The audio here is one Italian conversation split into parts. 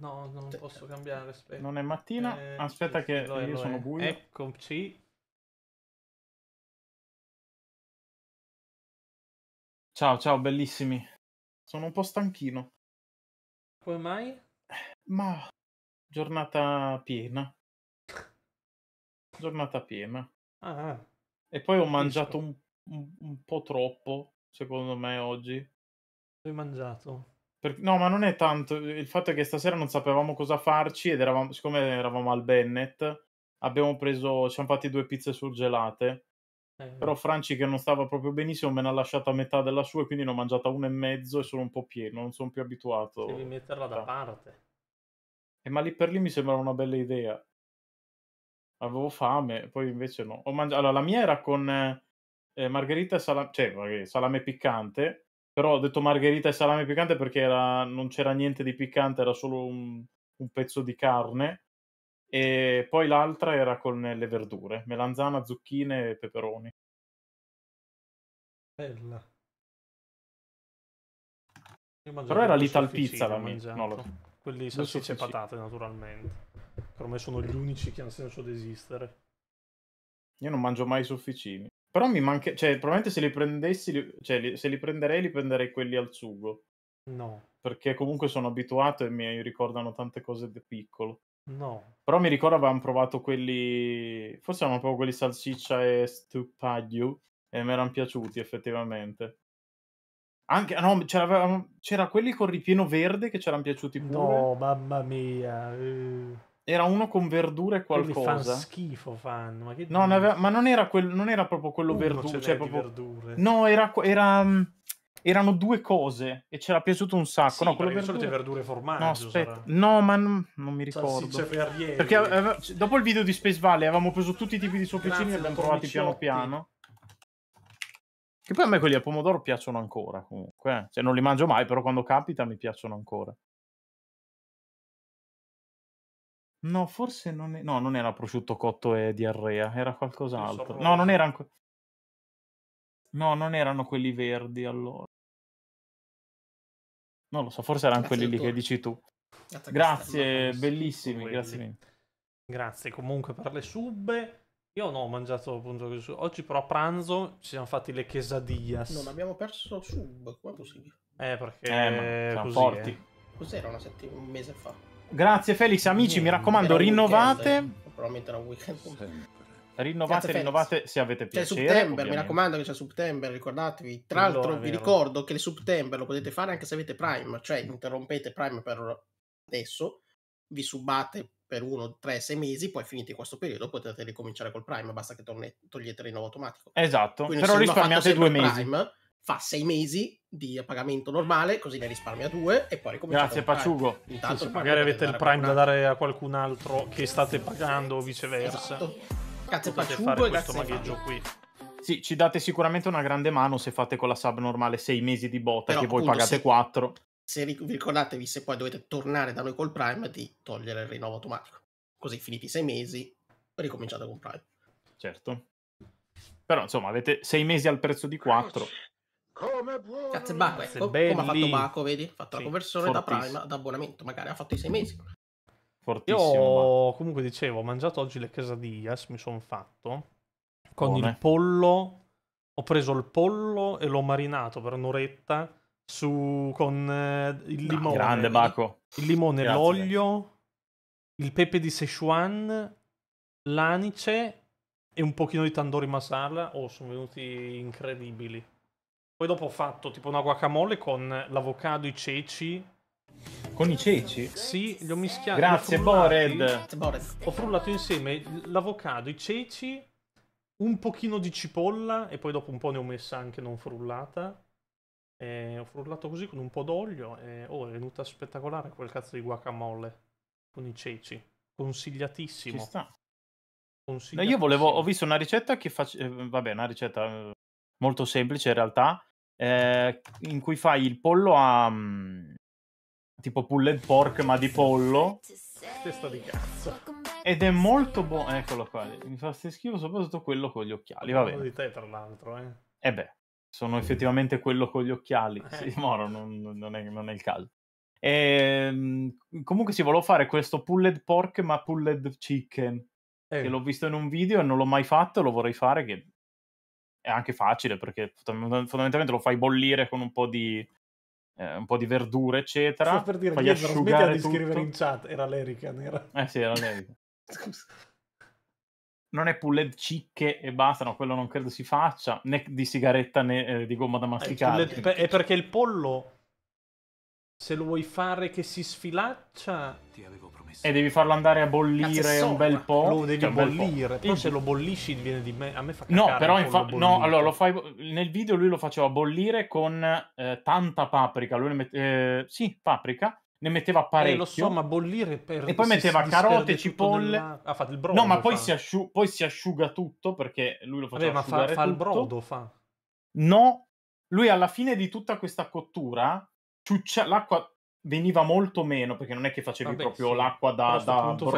No, non C'è. posso cambiare. Aspetta. Non è mattina. Eh, aspetta, sì, che lo io sono è. buio. Eccoci. Ciao, ciao, bellissimi. Sono un po' stanchino. Come mai? Ma giornata piena. Giornata piena. Ah, e poi ho mangiato un, un, un po' troppo, secondo me, oggi. Hai mangiato? Per... No, ma non è tanto. Eh, il fatto è che stasera non sapevamo cosa farci ed eravamo, siccome eravamo al Bennett, abbiamo preso, ci siamo fatti due pizze surgelate. Eh. Però Franci, che non stava proprio benissimo, me ne ha lasciata metà della sua, e quindi ne ho mangiata una e mezzo e sono un po' pieno, non sono più abituato. Devi metterla da ah. parte. Eh, ma lì per lì mi sembrava una bella idea. Avevo fame, poi invece no. Ho Mangi... Allora, la mia era con eh, margherita e salame, cioè, salame piccante però ho detto margherita e salame piccante perché era, non c'era niente di piccante, era solo un, un pezzo di carne. E poi l'altra era con le verdure, melanzana, zucchine e peperoni. Bella. Però era l'Ital Pizza la mia. No, lo... Quelli salsicce e patate, naturalmente. Per me sono gli unici che hanno senso di esistere. Io non mangio mai sofficini. Però mi manca, cioè, probabilmente se li prendessi, li... cioè, li... se li prenderei, li prenderei quelli al sugo. No. Perché comunque sono abituato e mi ricordano tante cose da piccolo. No. Però mi ricordo avevamo provato quelli, forse erano proprio quelli salsiccia e stupaglio, e mi erano piaciuti effettivamente. Anche, no, c'era, c'era quelli con ripieno verde che ci erano piaciuti pure. No, mamma mia. Uh era uno con verdure e qualcosa. Quelli fan schifo, fanno. Ma, no, non aveva, ma non era, quel, non era proprio quello verdure, cioè proprio... verdure. No, era, era, mm, erano due cose e c'era piaciuto un sacco. Sì, no, quello verdure... verdure formaggio. No, aspetta. Sarà... No, ma non, non mi ricordo. Per Perché aveva, cioè, dopo il video di Space Valley avevamo preso tutti i tipi di sofficini e abbiamo provati piano piano. Che poi a me quelli al pomodoro piacciono ancora comunque. Eh. Cioè non li mangio mai, però quando capita mi piacciono ancora. No, forse non, è... no, non era prosciutto cotto e diarrea, era qualcos'altro. No, non era ancora... No, non erano quelli verdi allora. Non lo so, forse erano Grazie quelli lì che dici tu. Grazie, Grazie bellissimi, grazie mille. Grazie comunque per le sub. Io non ho mangiato appunto oggi, però a pranzo ci siamo fatti le quesadillas. Non abbiamo perso sub, come è possibile? Eh, perché eh, ma, così, forti. Eh. Cos'era una settimana, un mese fa? Grazie Felix, amici, mm, mi raccomando, rinnovate. Probabilmente era un weekend. Rinnovate, Grazie, rinnovate Felix. se avete cioè, piacere. C'è September, ovviamente. mi raccomando che c'è September, ricordatevi. Tra l'altro vi ricordo che il September lo potete fare anche se avete Prime, cioè interrompete Prime per adesso, vi subate per uno, tre, sei mesi, poi finite questo periodo potete ricominciare col Prime, basta che togliete il rinnovo automatico. Esatto, Quindi, però risparmiate due mesi. Prime, fa sei mesi di pagamento normale, così ne risparmia due e poi ricomincia Grazie Paciugo. Intanto sì, magari avete il Prime da dare a qualcun altro che state pagando o viceversa. Esatto. Grazie Paciugo Per questo magheggio qui. Sì, ci date sicuramente una grande mano se fate con la sub normale sei mesi di botta Però, che voi appunto, pagate se, 4. Se ricordatevi se poi dovete tornare da noi col Prime di togliere il rinnovo automatico. Così finiti i sei mesi ricominciate con Prime. Certo. Però insomma avete sei mesi al prezzo di 4. Come buono! Cazzo, Baco, ecco, come ha fatto Baco, vedi? Ha fatto sì, la conversione fortiss- da Prime ad abbonamento, magari ha fatto i sei mesi. Fortissimo. Io, ma... comunque dicevo, ho mangiato oggi le quesadillas, mi sono fatto, con Buone. il pollo... Ho preso il pollo e l'ho marinato per un'oretta su, con eh, il ah, limone. Grande Baco. Il limone, Grazie. l'olio, il pepe di Sichuan, l'anice e un pochino di tandoori masala. Oh, sono venuti incredibili. Poi dopo ho fatto tipo una guacamole con l'avocado, i ceci. Con i ceci? Sì, li ho mischiati. Grazie, Bored. Bored. Ho frullato insieme l'avocado, i ceci, un pochino di cipolla e poi dopo un po' ne ho messa anche non frullata. E eh, ho frullato così con un po' d'olio e oh, è venuta spettacolare quel cazzo di guacamole con i ceci. Consigliatissimo. Ci sta. Consigliatissimo. No, io volevo, ho visto una ricetta che faceva, eh, vabbè, una ricetta eh, molto semplice in realtà, eh, in cui fai il pollo a mm, tipo pulled pork ma di pollo. Testa di cazzo. Ed è molto buono. Eccolo qua. Mi fa schifo soprattutto quello con gli occhiali. Va bene. di te, tra l'altro, eh. E eh beh, sono effettivamente quello con gli occhiali. Eh. Sì, Moro, non, non, è, non è il caso. E, ehm, comunque sì, volevo fare questo pulled pork ma pulled chicken. Eh. Che l'ho visto in un video e non l'ho mai fatto, lo vorrei fare, che è anche facile perché fondamentalmente lo fai bollire con un po' di, eh, un po' di verdure, eccetera. per dire, fai Chiesa, asciugare smetti di scrivere in chat, era l'Erica nera. Eh sì, era l'Erica. non è pulled cicche e basta, no, quello non credo si faccia, né di sigaretta né eh, di gomma da eh, masticare. È, è perché il pollo, se lo vuoi fare che si sfilaccia... Ti avevo provato e devi farlo andare a bollire Cazzo, un bel po'. Lo devi cioè bollire. Poi se lo bollisci viene di me. A me fa cacare. No, però infatti. No, allora lo fai. Nel video lui lo faceva bollire con eh, tanta paprika. Lui ne mette... eh, sì, paprika. Ne metteva parecchio. Eh, lo so, ma bollire per. E poi metteva carote, cipolle. Della... Ah, fatto il brodo. No, ma poi si, asciu... poi si, asciuga tutto perché lui lo faceva. Vabbè, ma fa, fa il brodo, fa. No, lui alla fine di tutta questa cottura ciuccia l'acqua veniva molto meno perché non è che facevi Vabbè, proprio sì. l'acqua da, da brodo.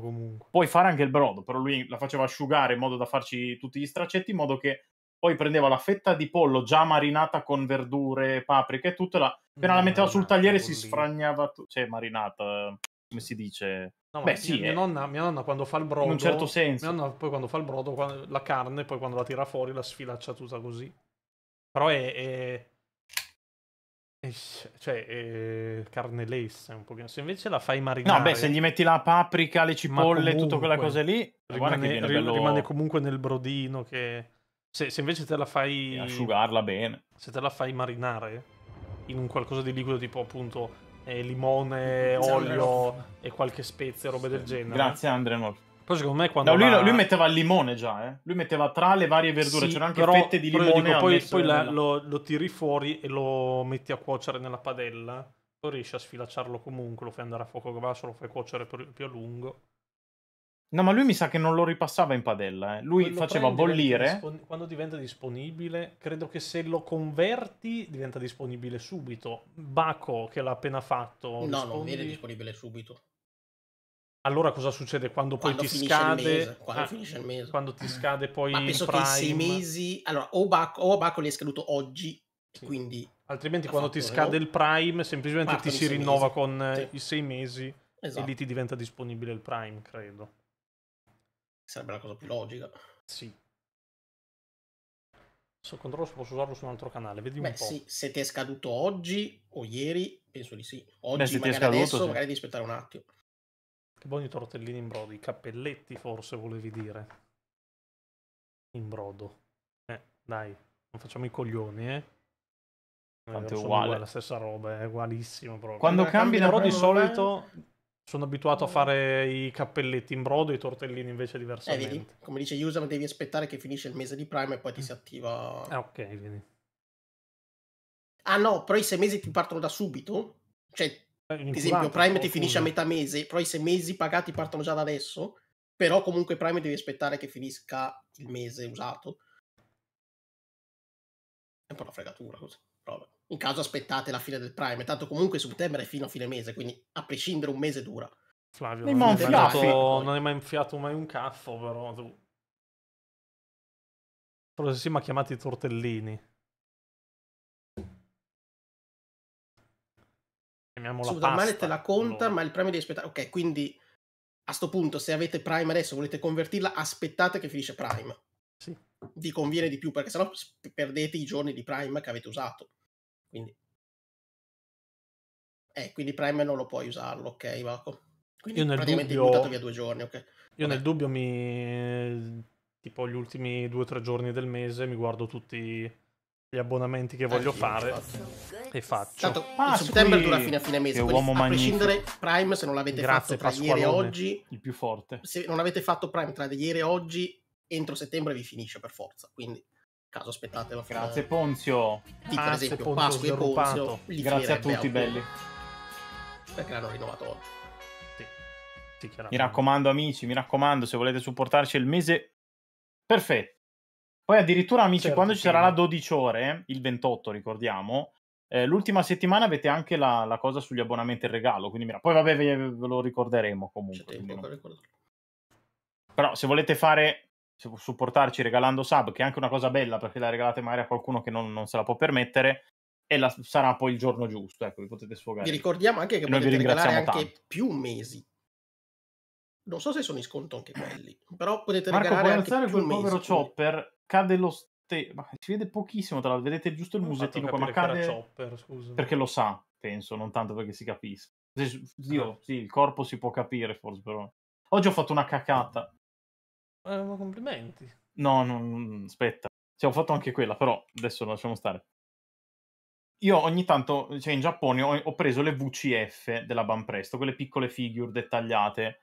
brodo puoi fare anche il brodo però lui la faceva asciugare in modo da farci tutti gli stracetti in modo che poi prendeva la fetta di pollo già marinata con verdure paprika e tutto la, mm, appena no, la metteva sul tagliere si sfragnava tu- cioè marinata come si dice no, Beh, sì, mia, eh. nonna, mia, nonna, quando fa il brodo in un certo senso mia nonna poi quando fa il brodo la carne poi quando la tira fuori la sfilaccia tutta così però è... è cioè, eh, carne lessa un pochino. Se invece la fai marinare... No, beh, se gli metti la paprika, le cipolle, comunque, tutta quella cosa lì... Rimane, bello... rimane comunque nel brodino che... Se, se, invece te la fai... Asciugarla bene. Se te la fai marinare in un qualcosa di liquido tipo appunto eh, limone, olio e qualche spezia, roba sì. del genere. Grazie Andrenol. Poi secondo me quando... No, lui, la... lui, metteva il limone già, eh. Lui metteva tra le varie verdure, sì, c'erano anche però, fette di limone. Dico, poi, poi la, lo, lo, tiri fuori e lo metti a cuocere nella padella. Poi riesci a sfilacciarlo comunque, lo fai andare a fuoco basso, lo fai cuocere più, più a lungo. No, ma lui mi sa che non lo ripassava in padella. Eh. Lui Quello faceva bollire. Dispon- quando diventa disponibile, credo che se lo converti diventa disponibile subito. Baco, che l'ha appena fatto. No, non viene disponibile subito. Allora cosa succede quando, quando poi ti scade? quando ah, finisce il mese. Quando ti scade poi Ma penso Prime... che sei mesi... Allora, o Bacco o Baco è scaduto oggi, sì. quindi... Altrimenti quando fatto, ti scade no? il Prime semplicemente Parto ti si rinnova mesi. con eh, sì. i sei mesi esatto. e lì esatto. ti diventa disponibile il Prime, credo. Sarebbe la cosa più logica. Sì. Adesso controllo se posso usarlo su un altro canale, vedi Beh, un po'. Sì, se ti è scaduto oggi o ieri, penso di sì. Oggi Beh, magari scaduto, adesso, sì. magari devi aspettare un attimo. Che buoni tortellini in brodo, i cappelletti forse volevi dire. In brodo. Eh, dai, non facciamo i coglioni, eh. eh Tanto è uguale. la stessa roba, è ugualissimo proprio. Quando eh, cambi però di solito sono abituato a mm. fare i cappelletti in brodo e i tortellini invece diversamente. Eh, vedi? Come dice Yusam, devi aspettare che finisce il mese di Prime e poi ti si attiva... Ah, ok, vedi. Ah no, però i sei mesi ti partono da subito? Cioè, per eh, esempio, Prime ti finisce a metà mese, però i sei mesi pagati partono già da adesso. Però comunque Prime devi aspettare che finisca il mese usato. È un po' una fregatura così. Però, in caso aspettate la fine del Prime, tanto comunque settembre è fino a fine mese, quindi a prescindere un mese dura. Flavio, non, non, hai, mai infiato, non hai mai infiato mai un cazzo, però tu. Però sì, ma chiamati tortellini. chiamiamola Sudamale te la conta, allora. ma il premio devi aspettare. Ok, quindi a sto punto, se avete Prime adesso e volete convertirla, aspettate che finisce Prime. Sì. Vi conviene di più, perché sennò perdete i giorni di Prime che avete usato. Quindi... Eh, quindi Prime non lo puoi usarlo, ok, Vaco. Quindi io nel praticamente dubbio... buttato via due giorni, ok. Io Vabbè. nel dubbio mi... Tipo gli ultimi due o tre giorni del mese mi guardo tutti gli abbonamenti che voglio fare e faccio. Tanto ah, il settembre dura fino a fine mese, uomo a magnifico. Prime se non l'avete Grazie, fatto tra ieri e oggi, il più forte. Se non avete fatto Prime tra ieri e oggi, entro settembre vi finisce per forza, quindi caso aspettatelo. Grazie Ponzio. Di per esempio Ponzio Pasqua e Ponzio. Grazie a tutti belli. Perché l'hanno rinnovato oggi. Sì. Sì, mi raccomando amici, mi raccomando se volete supportarci il mese perfetto poi addirittura, amici, certo, quando ci sarà la 12 ore, il 28 ricordiamo, eh, l'ultima settimana avete anche la, la, cosa sugli abbonamenti e il regalo. Quindi, mira, poi vabbè, ve, ve lo ricorderemo comunque. Tempo, certo, non... Però se volete fare, se supportarci regalando sub, che è anche una cosa bella perché la regalate magari a qualcuno che non, non se la può permettere, e la, sarà poi il giorno giusto. Ecco, vi potete sfogare. Vi ricordiamo anche che potete regalare anche tanto. più mesi non so se sono in sconto anche quelli, però potete Marco, regalare puoi alzare quel povero Chopper cade lo stesso. Si vede pochissimo, tra l'altro, vedete giusto il non musettino qua, ma cade... Chopper, scusa. Perché lo sa, penso, non tanto perché si capisca. Dio, ah. Eh. Oh, sì, il corpo si può capire forse, però... Oggi ho fatto una cacata. Eh, ma complimenti. No, non... aspetta. Cioè, ho fatto anche quella, però adesso la lasciamo stare. Io ogni tanto, cioè in Giappone, ho, ho preso le VCF della Banpresto, quelle piccole figure dettagliate.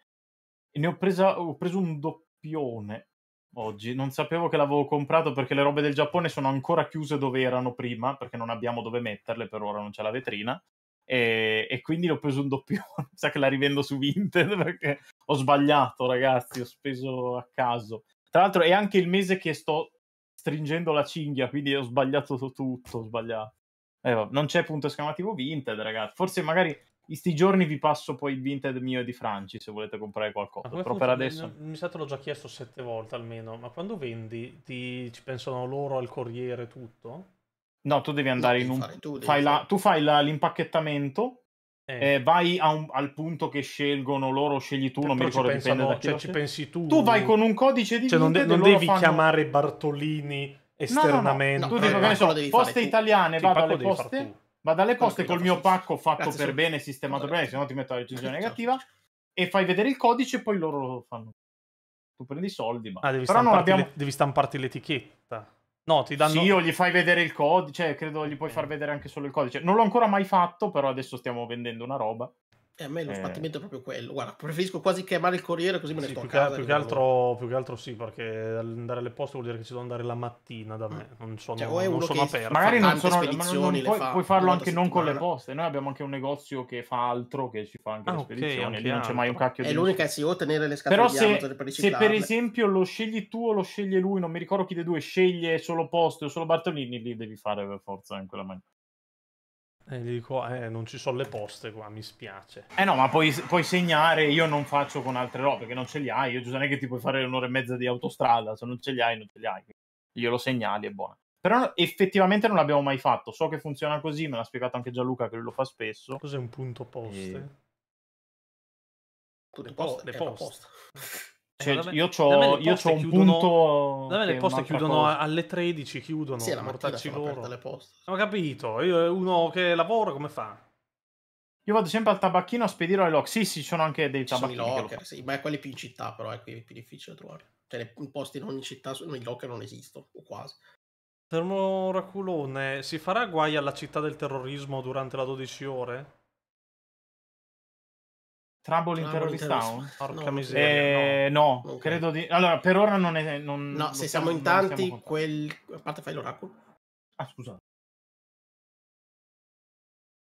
E ne ho, presa, ho preso un doppione oggi. Non sapevo che l'avevo comprato perché le robe del Giappone sono ancora chiuse dove erano prima, perché non abbiamo dove metterle, per ora non c'è la vetrina. E, e quindi l'ho preso un doppione. Sa che la rivendo su Vinted perché ho sbagliato, ragazzi. Ho speso a caso. Tra l'altro, è anche il mese che sto stringendo la cinghia, quindi ho sbagliato tutto. Ho sbagliato. Eh, non c'è punto esclamativo Vinted, ragazzi. Forse magari in sti giorni vi passo poi il vinted mio e di Franci se volete comprare qualcosa. Però funziona? per adesso. Mi sa te l'ho già chiesto sette volte almeno. Ma quando vendi ti... ci pensano loro al corriere tutto? No, tu devi andare devi in un. Fare, tu, fai la... tu, fai la... l'impacchettamento. Eh. Eh, vai un... al punto che scelgono loro, scegli tu, non mi ricordo pensano, dipende cioè, ci pensi tu. Tu vai con un codice di cioè, non, de- non devi fanno... chiamare Bartolini esternamente. No, no, no. no tu dici, che so, poste italiane, vado alle poste Vado dalle poste col mio pacco fatto Grazie, per so. bene, sistemato bene, se no ti metto la recensione certo. negativa. E fai vedere il codice e poi loro lo fanno. Tu prendi i soldi, ma... Ah, devi, Però stamparti, abbiamo... le... devi stamparti l'etichetta. No, ti danno... Sì, o gli fai vedere il codice, cioè, credo gli puoi far eh. vedere anche solo il codice. Non l'ho ancora mai fatto, però adesso stiamo vendendo una roba. E eh, a me lo eh. sbattimento eh. è proprio quello. Guarda, preferisco quasi chiamare il corriere così me ne sì, sto più, che, più che altro, più che altro sì, perché andare alle poste vuol dire che ci devo andare la mattina da mm. me. Non sono, cioè, non sono aperto. Magari non sono spedizioni, ma non, non puoi, puoi, farlo anche non con le poste. Noi abbiamo anche un negozio che fa altro, che ci fa anche ah, le spedizioni. Okay, lì non c'è mai un cacchio è di... È l'unica si o tenere le scatole Però se, per Però se per esempio lo scegli tu o lo sceglie lui, non mi ricordo chi dei due sceglie solo poste o solo Bartolini, lì devi fare per forza in quella maniera. E gli dico, eh, non ci sono le poste qua, mi spiace. Eh no, ma puoi, puoi segnare, io non faccio con altre robe, che non ce li hai. Io Giuseppe che ti puoi fare un'ora e mezza di autostrada, se non ce li hai, non ce li hai. Glielo segnali, è buono. Però effettivamente non l'abbiamo mai fatto. So che funziona così, me l'ha spiegato anche Gianluca che lo fa spesso. Cos'è un punto poste? E... Punto le poste, poste. Cioè, eh, me, io ho un chiudono, punto. Da me le poste chiudono cosa. alle 13, chiudono. Sì, la mattina sono aperte le poste. ho capito. Io, eh, uno che lavora come fa? Io vado sempre al tabacchino a spedire le lock. Sì, sì, ci sono anche dei ci tabacchini. Sono i locker, sì, ma quelli più in città, però è qui più difficile trovare. Cioè, i posti in ogni città, i locker non esistono, o quasi. Termo Raculone, si farà guai alla città del terrorismo durante la 12 ore? Trouble in Terrorist Town? Porca no, miseria. Eh, no, okay. credo di... Allora, per ora non è... Non, no, se siamo, siamo in tanti, siamo quel... A parte fai l'oracolo. Ah, scusa.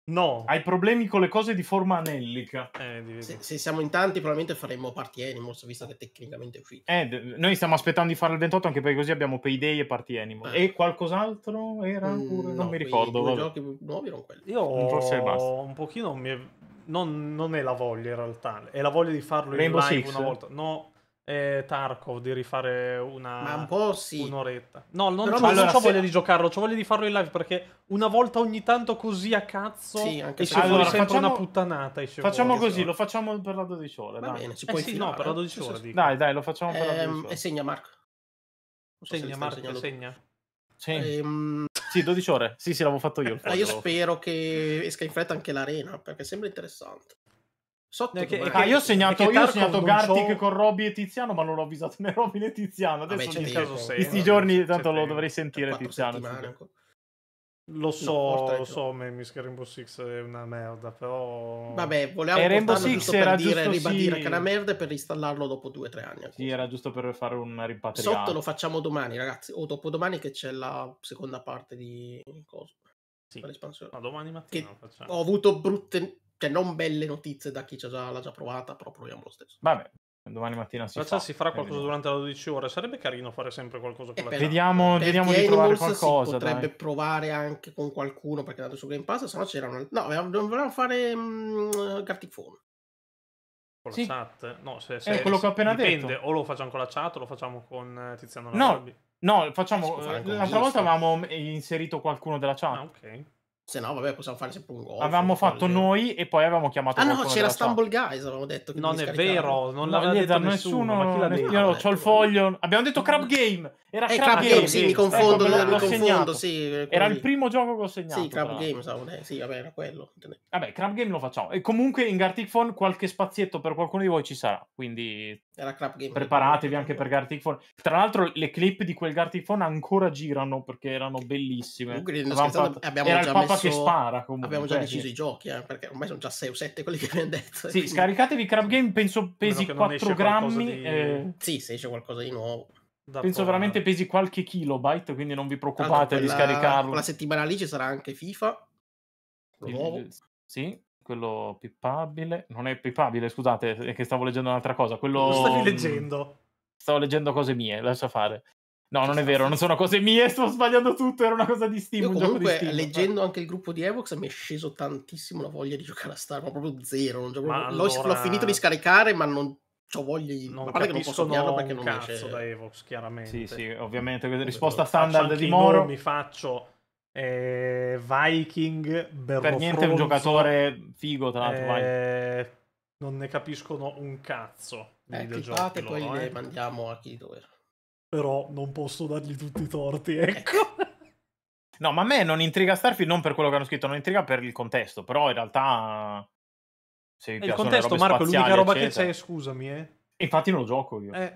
No. Hai problemi con le cose di forma anellica. Eh, se, se, siamo in tanti, probabilmente faremo Party Animals, visto che tecnicamente è uscito. Eh, noi stiamo aspettando di fare il 28, anche perché così abbiamo Payday e Party Animals. Eh. Ah. E qualcos'altro era mm, pure... non no, mi ricordo. I giochi nuovi erano quelli. Io forse basta. un pochino mi è non, non, è la voglia in realtà, è la voglia di farlo Rainbow in live Six. una volta. No, è Tarkov di rifare una Ma un po' sì. un'oretta. No, non, Però, allora, non ho se... voglia di giocarlo, ho voglia di farlo in live perché una volta ogni tanto così a cazzo sì, anche esce allora, sempre facciamo, una puttanata. facciamo fuori, così, lo facciamo per la 12 ore. Va dai. bene, ci eh sì, no, per la 12 ore. Dico. Dai, dai, lo facciamo eh, per la 12 ehm, ore. E segna Marco. segna Marco, segna. segna. Sì. Ehm... Sì, 12 ore. Sì, sì, l'avevo fatto io. Ma io spero che esca in fretta anche l'arena, perché sembra interessante. Sotto eh, che, che, ah, io ho segnato, io ho segnato Gartic so... con Robby e Tiziano, ma non l'ho avvisato né Robby né Tiziano. Adesso Vabbè, in caso sei, questi giorni tanto lo dovrei sentire Tiziano. Settimane. Ecco. Lo so, no, lo so, Memis che Rainbow Six è una merda, però... Vabbè, volevamo e eh, Rainbow Six giusto era per giusto, ribadire sì. che è una merda e per installarlo dopo due o tre anni. Sì, era giusto per fare una rimpatriata. Sotto lo facciamo domani, ragazzi, o dopodomani che c'è la seconda parte di... Cosa? Sì, ma domani mattina che lo facciamo. Ho avuto brutte, cioè non belle notizie da chi già, l'ha già provata, però proviamo lo stesso. Vabbè, Domani mattina si, fa, si farà qualcosa vediamo. durante le 12 ore. Sarebbe carino fare sempre qualcosa con la Vediamo, vediamo di trovare qualcosa. Si potrebbe dai. provare anche con qualcuno perché è andato su Game Pass. Se no c'erano una... No, volevamo fare um, Gartic Phone. Con sì. chat? No, se, eh, se, eh, quello se, che ho appena dipende. detto. O lo facciamo con la chat o lo facciamo con eh, Tiziano Larbi. No, no, facciamo. Eh, l'altra volta avevamo inserito qualcuno della chat. Ah, ok. Se no, vabbè, possiamo fare sempre un gol. Avevamo fatto le... noi e poi avevamo chiamato. Ah, no, c'era Stumble chat. Guys. Avevamo detto che non è vero, non l'aveva no, detto nessuno. nessuno ma chi l'ha detto? Io il foglio. Abbiamo detto Crab Game. Era eh, Crab, Crab Game. Sì, mi ecco, confondo. Ecco, mi confondo segnato. sì, eh, era il primo gioco che ho segnato. Sì, Crab Game. Stavo... Sì, vabbè, era quello. Vabbè, Crab Game lo facciamo. E comunque in Gartic Phone qualche spazietto per qualcuno di voi ci sarà. Quindi era crap Game. Preparatevi anche per Gartic Phone. Tra l'altro, le clip di quel Gartic Phone ancora girano perché erano bellissime. Comunque, fatto... abbiamo Era già il Papa messo... che spara. Comunque. Abbiamo già cioè, deciso eh, i giochi, eh, perché ormai sono già 6 o 7 quelli che abbiamo detto. Sì, scaricatevi crap Game, penso pesi 4 grammi. Di... Eh... Sì, se esce qualcosa di nuovo. Da Penso porra. veramente pesi qualche kilobyte, quindi non vi preoccupate quella, di scaricarlo. La settimana lì ci sarà anche FIFA. Il, sì, quello pippabile. Non è pippabile, scusate, è che stavo leggendo un'altra cosa. Quello... Lo stavi mm, leggendo. Stavo leggendo cose mie, lascia fare. No, non è vero, non sono cose mie, sto sbagliando tutto, era una cosa di Steam. Io comunque, Steam, leggendo ma... anche il gruppo di Evox, mi è sceso tantissimo la voglia di giocare a Star, ma proprio zero. Non proprio... Allora... L'ho finito di scaricare, ma non ho voglia di... Non che non posso pigliarlo perché non cazzo da Evox, chiaramente. Sì, sì, ovviamente, risposta standard di Moro. Mi faccio eh, Viking, Berlo Per niente un giocatore figo, tra l'altro. Eh, non ne capiscono un cazzo. Eh, clippate e poi le eh. mandiamo a chi doveva. Però non posso dargli tutti i torti, eh. ecco. No, ma a me non intriga Starfield non per quello che hanno scritto, non intriga per il contesto, però in realtà... Se eh, il contesto, Marco, l'unica roba eccetera. che c'è, scusami, eh. Infatti non lo gioco io. Eh,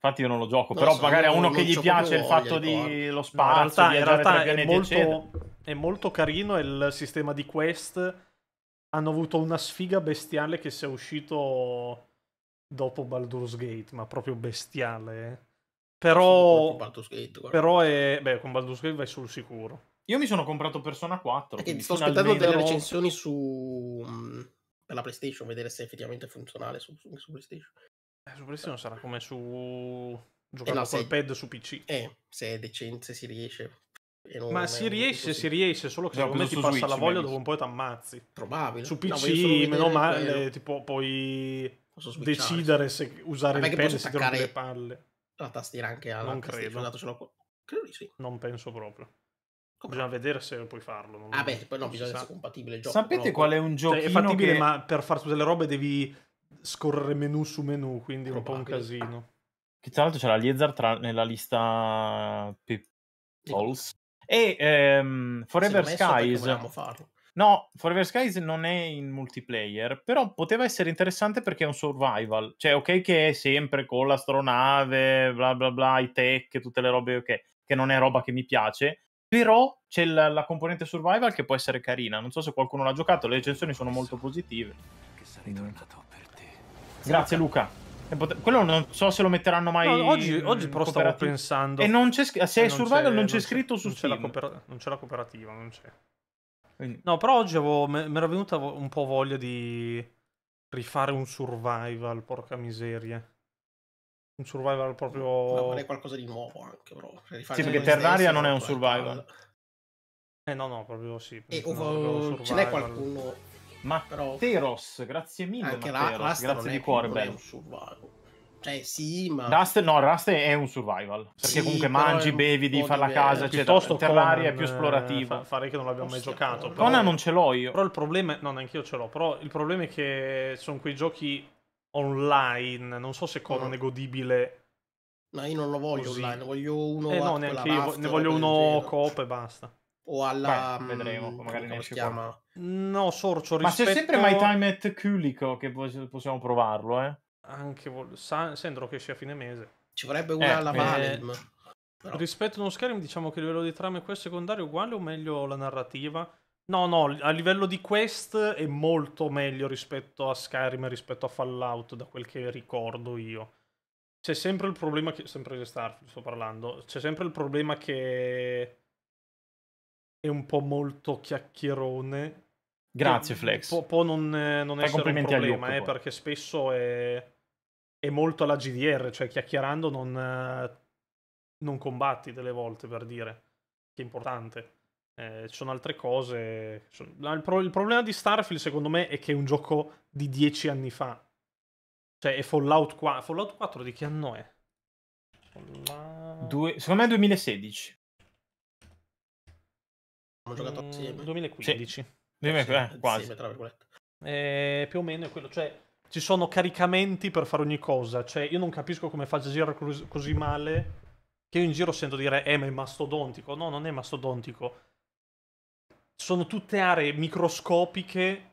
Infatti io non lo gioco, no, però so, magari a uno che gli piace il fatto dello lo no, in realtà, in realtà è, molto, è, molto, carino il sistema di quest. Hanno avuto una sfiga bestiale che si è uscito dopo Baldur's Gate, ma proprio bestiale. Eh. Però, Gate, però è, beh, con Baldur's Gate vai sul sicuro. Io mi sono comprato Persona 4. Perché sto aspettando almeno... delle recensioni su... Mm, per la PlayStation, vedere se è effettivamente funzionale su, su PlayStation. Eh, su PlayStation sarà come su giocare eh no, col se... pad su PC. Eh, se è decente, se si riesce. Ma si riesce, si riesce, solo che no, secondo me ti passa Switch, la voglia dopo un po' ti ammazzi. Probabile. Su PC, no, meno male, tipo puoi decidere se usare il pad se ti rompe le palle. La tastiera anche alla Non credo. Solo... Credo di sì. Non penso proprio. Come? Bisogna vedere se puoi farlo. Non ah, beh, poi no, bisogna essere compatibile il gioco. Sapete però... qual è un gioco? Cioè, è fattibile, che... ma per fare tutte le robe devi scorrere menu su menu, quindi è un po' un casino. Che tra l'altro c'è la Liezard tra... nella lista P- E ehm, Forever Skies. No, Forever Skies non è in multiplayer, però poteva essere interessante perché è un survival. Cioè, ok, che è sempre con l'astronave, bla bla bla, i tech, tutte le robe okay, che non è roba che mi piace. Però c'è la, la, componente survival che può essere carina. Non so se qualcuno l'ha giocato, le recensioni sono molto positive. Che sei ritornato. Grazie Luca. quello non so se lo metteranno mai. No, oggi, oggi però stavo pensando. E non c'è sc- se è Survival non c'è scritto su non Steam. cooper- non c'è la cooperativa, non c'è. Quindi. No, però oggi avevo, mi era venuta un po' voglia di rifare un survival, porca miseria. Un survival proprio... No, vorrei qualcosa di nuovo anche, però. Per sì, perché Terraria non è un survival. Eh no, no, proprio sì. E ov- ce n'è qualcuno Matteros, grazie mille. Anche Matteros, la, grazie di cuore, bello. Cioè, sì, ma. Rust, no, Rust è un survival. Perché sì, comunque mangi, bevi, di fare la casa, eccetera. Piuttosto Terraria è più eh, esplorativa. Fa, fare che non l'abbiamo mai giocato. Però... Conan non ce l'ho io. Però il problema. No, neanche io ce l'ho. Però il problema è che sono quei giochi online. Non so se Conan no. Mm. è godibile. No, io non lo voglio così. online, voglio uno. Eh, no, neanche io. Ne voglio uno coop e basta o alla... Beh, mm, vedremo, magari ne si chiama. Qua. No, Sorcio, rispetto... Ma c'è sempre My Time at Culico che possiamo provarlo, eh? Anche vol- San... Sandro che esce a fine mese. Ci vorrebbe una eh, alla Valheim. Eh... Però... Rispetto a uno Skyrim, diciamo che il livello di trama e quest secondario è uguale o meglio la narrativa? No, no, a livello di quest è molto meglio rispetto a Skyrim e rispetto a Fallout, da quel che ricordo io. C'è sempre il problema che... sempre di Starfield sto parlando. C'è sempre il problema che è un po' molto chiacchierone. Grazie Flex. Può, può non, eh, non essere un problema, eh, perché spesso è, è, molto alla GDR, cioè chiacchierando non, eh, non combatti delle volte, per dire, che è importante. Eh, ci sono altre cose. Il, pro- il problema di Starfield, secondo me, è che è un gioco di dieci anni fa. Cioè, è Fallout 4. Fallout 4 di che anno è? Fallout... Due... Secondo me è 2016. Hanno giocato mm, assieme. 2015. Sì. Dime, eh, quasi. Eh, più o meno è quello, cioè ci sono caricamenti per fare ogni cosa, cioè io non capisco come faccia a girare così male che io in giro sento dire eh ma è mastodontico, no non è mastodontico, sono tutte aree microscopiche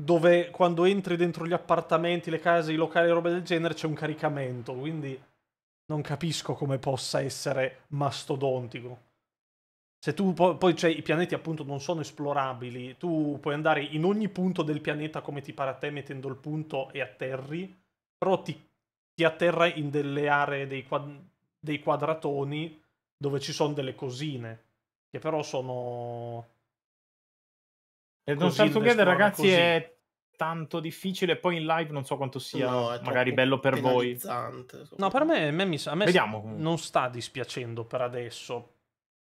dove quando entri dentro gli appartamenti, le case, i locali e roba del genere c'è un caricamento, quindi non capisco come possa essere mastodontico. Se cioè, tu po- poi cioè, i pianeti appunto non sono esplorabili, tu puoi andare in ogni punto del pianeta come ti pare a te mettendo il punto e atterri, però ti, ti atterra in delle aree dei, quad- dei quadratoni dove ci sono delle cosine, che però sono... E Non Together ragazzi così. è tanto difficile. Poi in live non so quanto sia no, magari bello per voi. No, per me, a me, mi, a me Vediamo. non sta dispiacendo per adesso.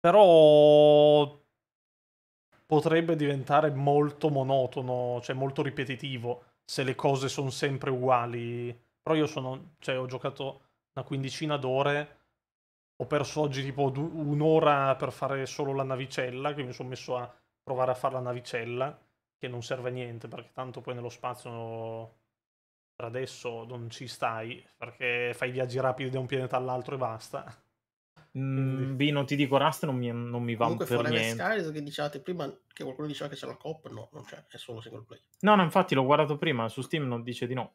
Però potrebbe diventare molto monotono, cioè molto ripetitivo se le cose sono sempre uguali. Però io sono, cioè ho giocato una quindicina d'ore, ho perso oggi tipo un'ora per fare solo la navicella, che mi sono messo a provare a fare la navicella, che non serve a niente perché tanto poi nello spazio per adesso non ci stai, perché fai viaggi rapidi da un pianeta all'altro e basta. Mm, B, non ti dico Rust, non mi, non mi va Comunque, per niente. Comunque che dicevate prima, che qualcuno diceva che c'è la COP, no, non c'è, è solo single player. No, no, infatti l'ho guardato prima, su Steam non dice di no.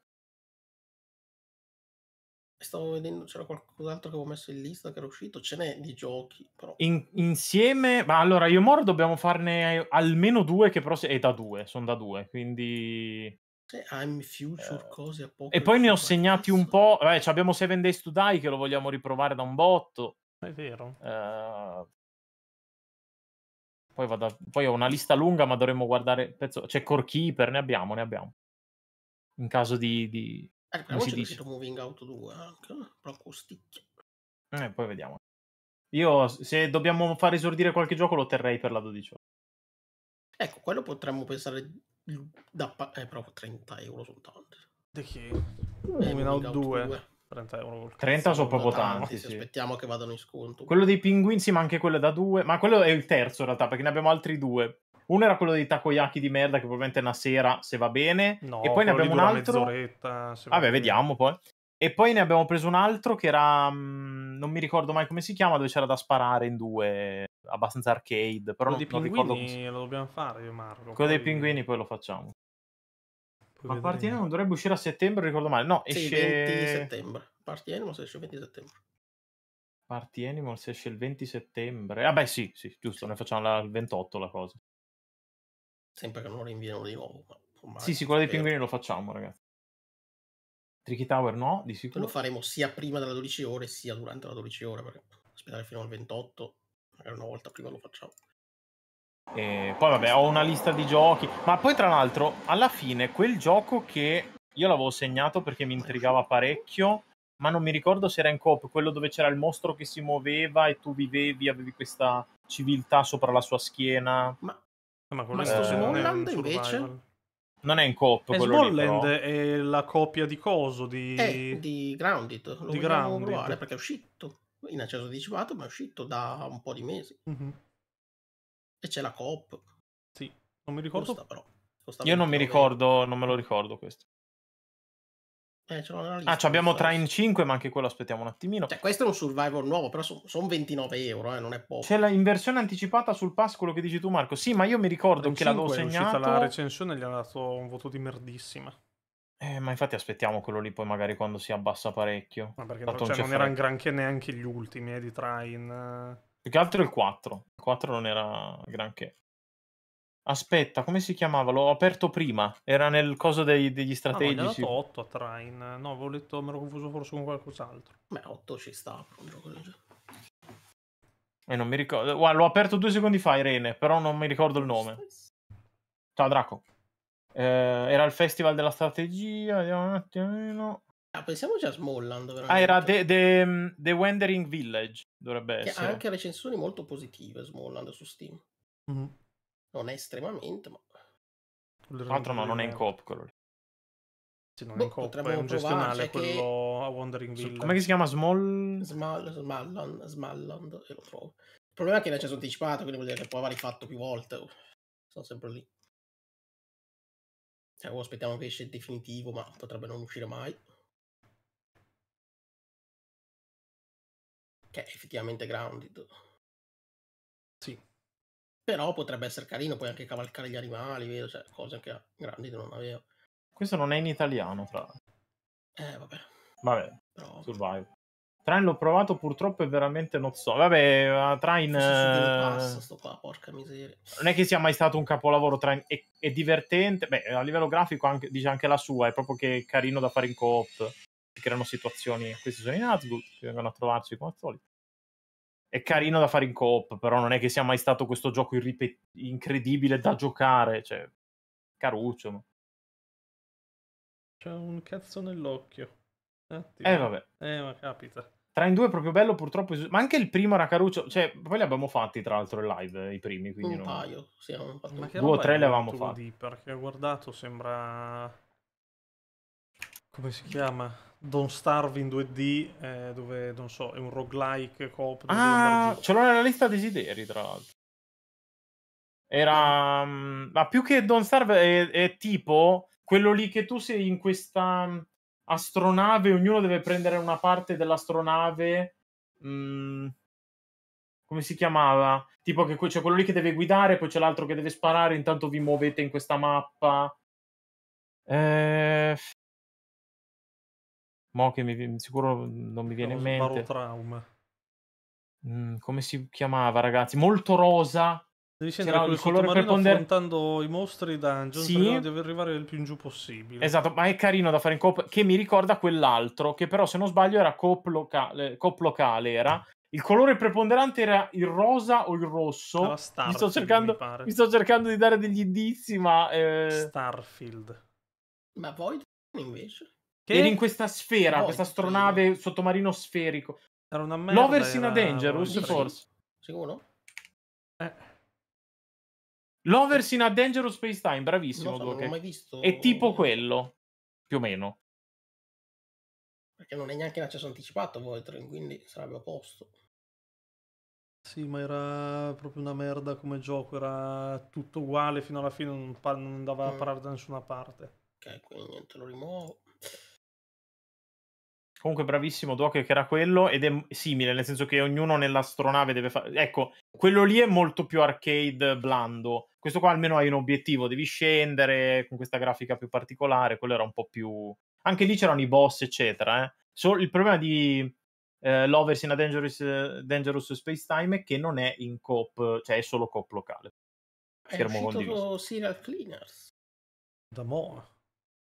Stavo vedendo, c'era qualcos'altro che avevo messo in lista che era uscito, ce n'è di giochi, però. In, insieme, ma allora io Moro dobbiamo farne almeno due che però è da due, sono da due, quindi... I'm Future, eh. cose a poco. E poi ne ho segnati un po'. Vabbè, abbiamo Seven Days to Die che lo vogliamo riprovare da un botto. È vero. Uh, poi, vado a... poi ho una lista lunga, ma dovremmo guardare. Pezzo... C'è Core Keeper, ne abbiamo, ne abbiamo. In caso di. di... Eh, come si dice? Moving Out 2 anche, eh, però costicchia. Eh, poi vediamo. Io, se dobbiamo far esordire qualche gioco, lo terrei per la 12. Ecco, quello potremmo pensare da... Pa- eh, però 30 euro soltanto. Di che? Eh, Moving Out 2. 2. 30 euro. Col 30 sono proprio tanti. tanti sì. Aspettiamo che vadano in sconto. Quello dei pinguini, sì, ma anche quello da due. Ma quello è il terzo in realtà, perché ne abbiamo altri due. Uno era quello dei takoyaki di merda, che probabilmente è una sera, se va bene. No, e poi ne abbiamo un altro. Vabbè, vediamo poi. E poi ne abbiamo preso un altro che era. Mm, non mi ricordo mai come si chiama, dove c'era da sparare in due. Abbastanza arcade. Però quello non, dei non pinguini ricordo come lo dobbiamo fare, io Marco. Quello poi... dei pinguini, poi lo facciamo. Ma Partieno non dovrebbe uscire a settembre, ricordo male. No, esce... il 20 settembre. Partieno se esce il 20 settembre. Party Animals esce il 20 settembre. Vabbè, ah, sì, sì, giusto, sì. ne facciamo la, il 28 la cosa. Sempre che non lo rinviano di nuovo. Ma sì, sì, quello dei pinguini lo facciamo, ragazzi. Tricky Tower no, di sicuro. Lo faremo sia prima della 12 ore, sia durante la 12 ore, perché aspettare fino al 28, magari una volta prima lo facciamo. E poi vabbè, ho una lista di giochi, ma poi tra l'altro alla fine quel gioco che io l'avevo segnato perché mi intrigava parecchio, ma non mi ricordo se era in coop, quello dove c'era il mostro che si muoveva e tu vivevi, avevi questa civiltà sopra la sua schiena. Ma, ma, ma sto Smallland invece? Non è in coop è quello Smallland lì, è la copia di coso di, è eh, di Grounded, lo di Grounded. provare perché è uscito in accesso anticipato, ma è uscito da un po' di mesi. Mm-hmm. E c'è la coop. Sì, non mi ricordo. Costa, però. Costa Io non mi ricordo, che... non me lo ricordo questo. Eh, ah, abbiamo Train 5, ma anche quello aspettiamo un attimino. Cioè, questo è un survivor nuovo, però sono son 29 euro, eh, non è poco. C'è la inversione anticipata sul pass, quello che dici tu, Marco. Sì, ma io mi ricordo Train che l'avevo segnato. la recensione gli ha dato un voto di merdissima. Eh, ma infatti aspettiamo quello lì, poi magari quando si abbassa parecchio. Ma perché no, cioè, non erano granché neanche gli ultimi eh, di Train. Eh. Più che altro il 4. Il 4 non era granché. Aspetta, come si chiamava? L'ho aperto prima. Era nel coso dei, degli strategici. Ah, ma 8 a Train. No, avevo letto, me l'ho confuso forse con qualcos'altro. Beh, 8 ci sta E non mi ricordo. Guarda, l'ho aperto due secondi fa, Irene, però non mi ricordo il nome. Ciao, Draco. Eh, era il festival della strategia. Vediamo un attimino. Ah, già a Smolland. Veramente. Ah, era The, The, mm, The Wandering Village, dovrebbe che essere. Ha anche recensioni molto positive Smolland su Steam. Mm-hmm. Non è estremamente, ma... Tra l'altro no, non è in coop quello Sì, non è boh, in coop, è un gestionale quello che... a Wandering Village. Come si chiama? Small... Small... Smalland, Smalland, e lo trovo. Il problema è che ne c'è anticipato, quindi vuol dire che può aver rifatto più volte. Sono sempre lì. Cioè, aspettiamo che esce il definitivo, ma potrebbe non uscire mai. che è effettivamente grounded. Sì. Però potrebbe essere carino, puoi anche cavalcare gli animali, vedo, cioè, cose che grounded non avevo. Questo non è in italiano, tra l'altro. Eh, vabbè. Vabbè, Però... Survive. Train l'ho provato, purtroppo è veramente non so. Vabbè, Train... Eh, Passa, sto qua, porca miseria. Non è che sia mai stato un capolavoro, Train è, è divertente. Beh, a livello grafico anche, dice anche la sua, è proprio che è carino da fare in coop si creano situazioni. Questi sono i Nazgûl che vengono a trovarci come al solito. È carino da fare in coop, però non è che sia mai stato questo gioco irripet- incredibile da giocare. Cioè, caruccio. Ma... C'è un cazzo nell'occhio. Attimo. Eh, vabbè. Eh, ma capita. Tra in due è proprio bello, purtroppo. Ma anche il primo era caruccio. Cioè, poi li abbiamo fatti, tra l'altro, in live, eh, i primi. Quindi un non... paio. Sì, un paio. Due o tre li avevamo fatti. Perché ho guardato, sembra come si chiama? Don't Starve in 2D, eh, dove non so, è un roguelike coop. Ah, ce l'ho nella lista desideri, tra l'altro. Era. Mm, ma più che Don't Starve, è, è tipo quello lì che tu sei in questa mm, astronave, ognuno deve prendere una parte dell'astronave. Mm, come si chiamava? Tipo che c'è quello lì che deve guidare, poi c'è l'altro che deve sparare, intanto vi muovete in questa mappa. Eh, Mo che mi, sicuro non mi viene in mente. Barotrauma. Mm, come si chiamava, ragazzi? Molto rosa. Devi scendere con il colore per ponder... affrontando i mostri dungeon, sì. Devi arrivare il più in giù possibile. Esatto, ma è carino da fare in coop, che mi ricorda quell'altro, che però se non sbaglio era coop locale, coop locale era. Il colore preponderante era il rosa o il rosso. Starfield, mi, sto cercando, mi, mi, sto cercando di dare degli indizi, ma... Eh... Starfield. Ma Void invece? Che? Eri in questa sfera, oh, questa astronave no. sottomarino sferico. Era una merda. Lovers in a Dangerous, forse. Sicuro? Eh. Lovers in a Dangerous Space Time, bravissimo. Non, so, non mai visto. È tipo quello, più o meno. Perché non è neanche in accesso anticipato Voltron, quindi sarebbe a posto. Sì, ma era proprio una merda come gioco, era tutto uguale fino alla fine, non, par- non andava mm. a parare da nessuna parte. Ok, quindi niente, lo rimuovo. Comunque bravissimo Doc che era quello ed è simile, nel senso che ognuno nell'astronave deve fare... Ecco, quello lì è molto più arcade blando. Questo qua almeno hai un obiettivo, devi scendere con questa grafica più particolare, quello era un po' più... Anche lì c'erano i boss, eccetera. Eh. So, il problema di eh, Lovers in a Dangerous, Dangerous Space Time è che non è in coop, cioè è solo coop locale. Schermo è uscito Serial Cleaners. Da mo'. Eh.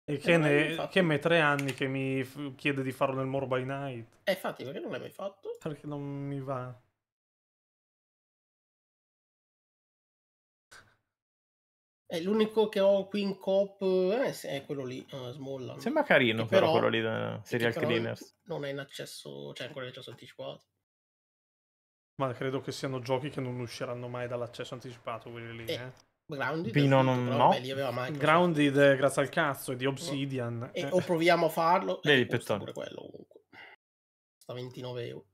E eh, che, ne, Ken è tre anni che mi f- chiede di farlo nel More Night. Eh, infatti, perché non l'hai mai fatto? Perché non mi va. È l'unico che ho qui in cop. eh, è quello lì, uh, Smollan. Sembra carino che però, quello lì da Serial Cleaners. Non è in accesso, cioè ancora in accesso anticipato. Ma credo che siano giochi che non usciranno mai dall'accesso anticipato quelli lì, eh. eh. Grounded? Pino non, però, no. Vabbè, Grounded eh, grazie al cazzo è di Obsidian. E, eh. O proviamo a farlo. Vedi eh, il pettone. Pure quello comunque. Sta 29 euro.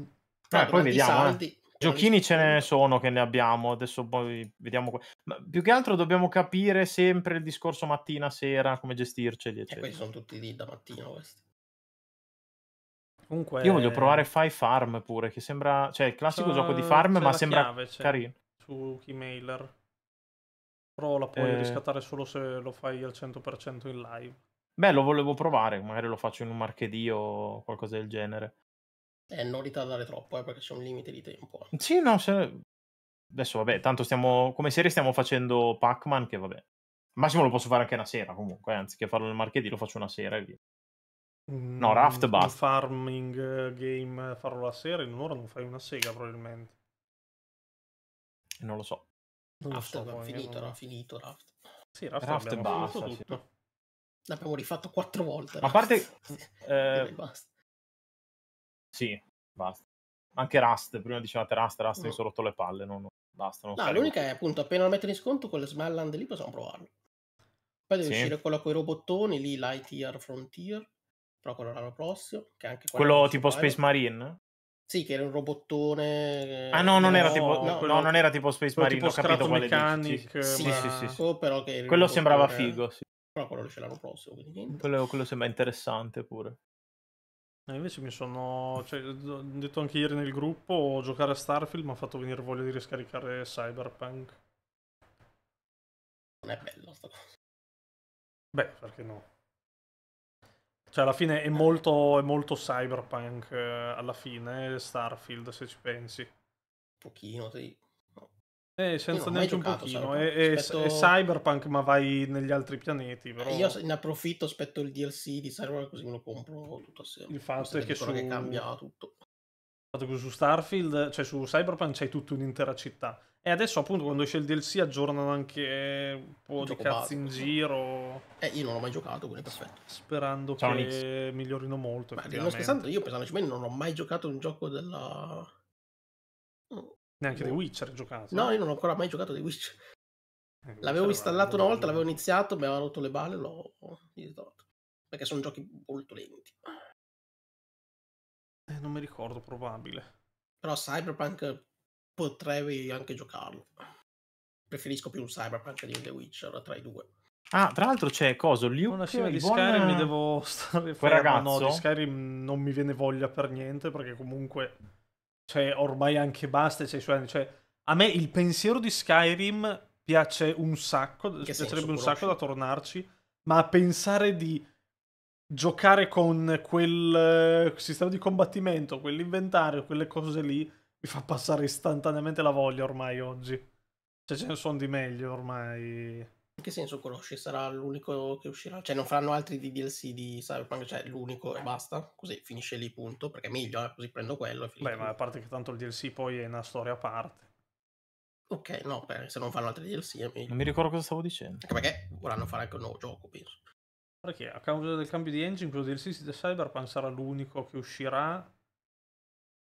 Eh, Vabbè, eh, poi vediamo. Saldi, eh. Giochini ce ne sono che ne abbiamo, adesso poi vediamo. Ma più che altro dobbiamo capire sempre il discorso mattina-sera, come gestirceli. E questi sono tutti lì da mattina questi. Comunque... Io voglio provare Five Farm pure, che sembra... Cioè, il classico gioco di farm, ma sembra chiave, carino. Su Keymailer. Però la puoi eh... riscattare solo se lo fai al 100% in live. Beh, lo volevo provare, magari lo faccio in un martedì o qualcosa del genere. Eh, non ritardare troppo, eh, perché c'è un limite di tempo. Eh. Sì, no, se... adesso vabbè, tanto stiamo, come serie stiamo facendo Pac-Man, che vabbè. Massimo lo posso fare anche una sera comunque, anziché farlo nel martedì lo faccio una sera e via. No, mm, Raft basta. Un farming eh, game eh, farlo la sera in un'ora non fai una sega probabilmente. Non lo so. Non Raft so, abbiamo finito, abbiamo... finito Raft. Sì, Raft, Raft basta, sì. L'abbiamo rifatto quattro volte. Raft. A parte... eh... basta. Sì, basta. Anche Rust, prima dicevate Rust, Rust mm. mi sono rotto le palle, non... basta. Non no, l'unica è appunto appena lo metto in sconto, quelle Smalland lì possiamo provarlo. Poi deve sì. uscire quello con i robottoni, lì Lightyear Frontier, però quello l'anno prossimo. Che anche quello tipo Space Marine? Sì, che era un robottone. Eh, ah, no, non, no, era, tipo, no, no, non era tipo Space Marine, ho capito quale Mechanic, dici. Sì, ma... sì, sì, sì. Oh, però che quello sembrava figo, sì. Però quello lo ce l'hanno prossimo, Quello, quello sembra interessante pure. E eh, invece mi sono. Cioè, detto anche ieri nel gruppo: giocare a Starfield mi ha fatto venire voglia di riscaricare Cyberpunk. Non è bello sta cosa. Beh, perché no? Cioè, alla fine è molto, è molto cyberpunk, eh, alla fine, Starfield, se ci pensi. Un pochino, sì. Eh, senza neanche un pochino. È, aspetto... è, cyberpunk, ma vai negli altri pianeti. Eh, però... Io ne approfitto, aspetto il DLC di Cyberpunk così me lo compro tutto assieme. Il fatto è che, su... che cambia tutto. Su Starfield, cioè su Cyberpunk c'è tutta un'intera città e adesso appunto quando esce il DLC aggiornano anche un po' un di cazzi in giro. Eh, io non l'ho mai giocato, quindi perfetto. Sperando Ciao, che Nix. migliorino molto. Beh, non scherzando, io pensandoci cioè, bene non ho mai giocato un gioco della... Neanche no. The Witcher giocato. No, io non ho ancora mai giocato The Witcher. Eh, l'avevo Witcher installato una volta, l'avevo iniziato, mi aveva rotto le balle, l'ho risolto. Perché sono giochi molto lenti. Eh, non mi ricordo, probabile. Però Cyberpunk potrei anche giocarlo. Preferisco più un Cyberpunk di un The Witcher tra i due. Ah, tra l'altro c'è Coso, Luke, una serie di buona... Skyrim mi devo stare Quel ragazzo? No, di Skyrim non mi viene voglia per niente perché comunque cioè, ormai anche basta, cioè, cioè, a me il pensiero di Skyrim piace un sacco, che piacerebbe senso, un sacco da tornarci, ma pensare di giocare con quel eh, sistema di combattimento, quell'inventario, quelle cose lì mi fa passare istantaneamente la voglia ormai oggi. Cioè ce ne sono di meglio ormai. In che senso conosci? Sarà l'unico che uscirà? Cioè non faranno altri di DLC di Cyberpunk? Cioè l'unico e basta? Così finisce lì punto, perché è meglio, eh? così prendo quello e finisce. Beh, ma a parte che tanto il DLC poi è una storia a parte. Ok, no, beh, se non fanno altri DLC è meglio. Non mi ricordo cosa stavo dicendo. Anche perché vorranno fare anche un nuovo gioco, penso. Perché a causa del cambio di engine, quello DLC di Cyberpunk sarà l'unico che uscirà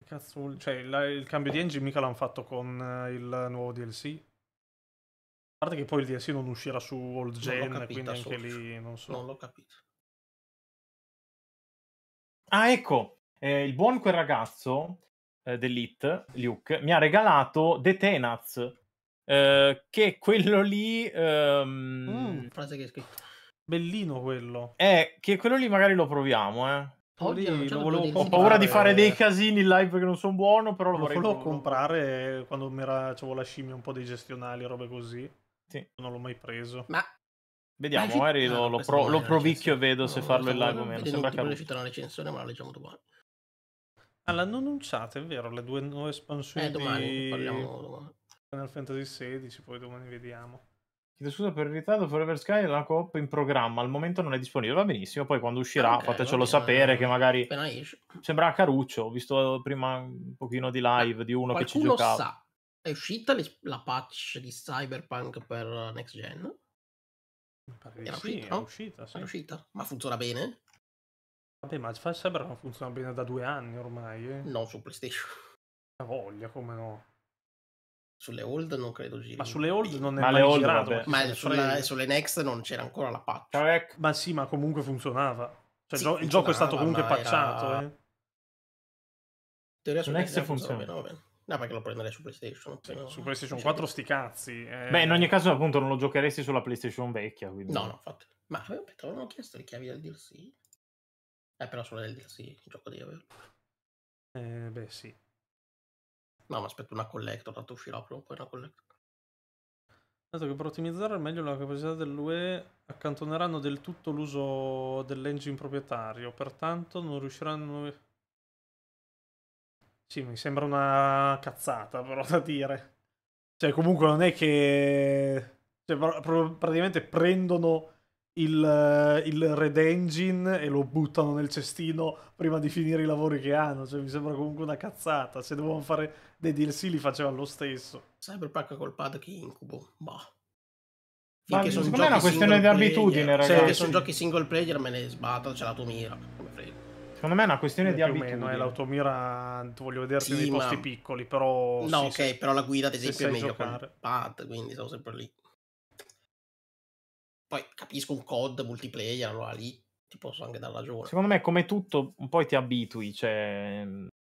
Cazzo, cioè la, il cambio di engine mica l'hanno fatto con eh, il nuovo DLC. A parte che poi il DLC non uscirà su old gen, quindi anche so. lì non so. Non l'ho capito. Ah, ecco, eh, il buon quel ragazzo eh, dell'It, Luke, mi ha regalato The Tenaz, eh, che quello lì... Ehm... Mm, frase che hai scritto. Bellino quello. Eh, che quello lì magari lo proviamo, eh. Oggi lo certo volevo, ho paura di fare dei casini in live perché non sono buono, però lo, lo vorrei comprare quando mi era, c'avevo la scimmia un po' dei gestionali, e robe così. Sì. Non l'ho mai preso. Ma Vediamo, Magic... magari lo, lo, pro, lo provicchio e vedo no, se farlo in live o meno. Sembra che uscita una recensione, ma la leggiamo domani. Ah, l'hanno annunciata, è vero, le due nuove espansioni eh, domani, di... parliamo domani. Final Fantasy XVI, poi domani vediamo. Chiedo scusa per il ritardo, Forever Sky è la coop in programma, al momento non è disponibile, va benissimo, poi quando uscirà okay, fatecelo sapere che magari sembra Caruccio, ho visto prima un pochino di live Ma di uno che ci giocava. Sa. È uscita la patch di Cyberpunk per Next Gen? Era sì, uscita, no? è uscita, sì. Era uscita. Ma funziona bene? Vabbè, ma Cyberpunk funziona bene da due anni ormai. Eh. Non su PlayStation. La voglia, come no? Sulle old non credo giri. Ma sulle old non è ma mai old, girato. Vabbè. Eh. Ma sulla, sulle next non c'era ancora la patch. Cioè, ecco. Ma sì, ma comunque funzionava. Cioè, sì, gio- funzionava il gioco è stato comunque patchato. Era... Eh. Teoria su next funziona. funziona. Bene, No, perché lo prenderei su PlayStation. Sì, su PlayStation 4 sti cazzi. Eh. Beh, in ogni caso appunto non lo giocheresti sulla PlayStation vecchia. Quindi... No, no, fatto. Ma eh, aspetta, ho chiesto le chiavi del DLC? Eh, però solo del DLC, il gioco di Overwatch. Eh, beh, sì. No, ma aspetto una collector, tanto uscirà prima o poi una collector. Dato che per ottimizzare al meglio la capacità dell'UE accantoneranno del tutto l'uso dell'engine proprietario, pertanto non riusciranno... Sì, mi sembra una cazzata però da dire. Cioè, comunque non è che... Cioè, praticamente prendono il, eh, il Red Engine e lo buttano nel cestino prima di finire i lavori che hanno. Cioè, mi sembra comunque una cazzata. Se dovevano fare dei DLC li facevano lo stesso. Cyberpunk col pad che incubo. Boh. Finché sono secondo me è una questione di abitudine, ragazzi. Cioè, sono giochi single player me ne sbatto, c'è l'automira. Secondo me è una questione eh, di abitudine. Meno, eh, è l'automira, voglio vederti sì, nei ma... posti piccoli, però... No, sì, ok, se... però la guida, ad esempio, è meglio giocare. con pad, quindi sono sempre lì. Poi capisco un COD multiplayer, allora lì ti posso anche dare ragione. Secondo me, come tutto, poi ti abitui, cioè...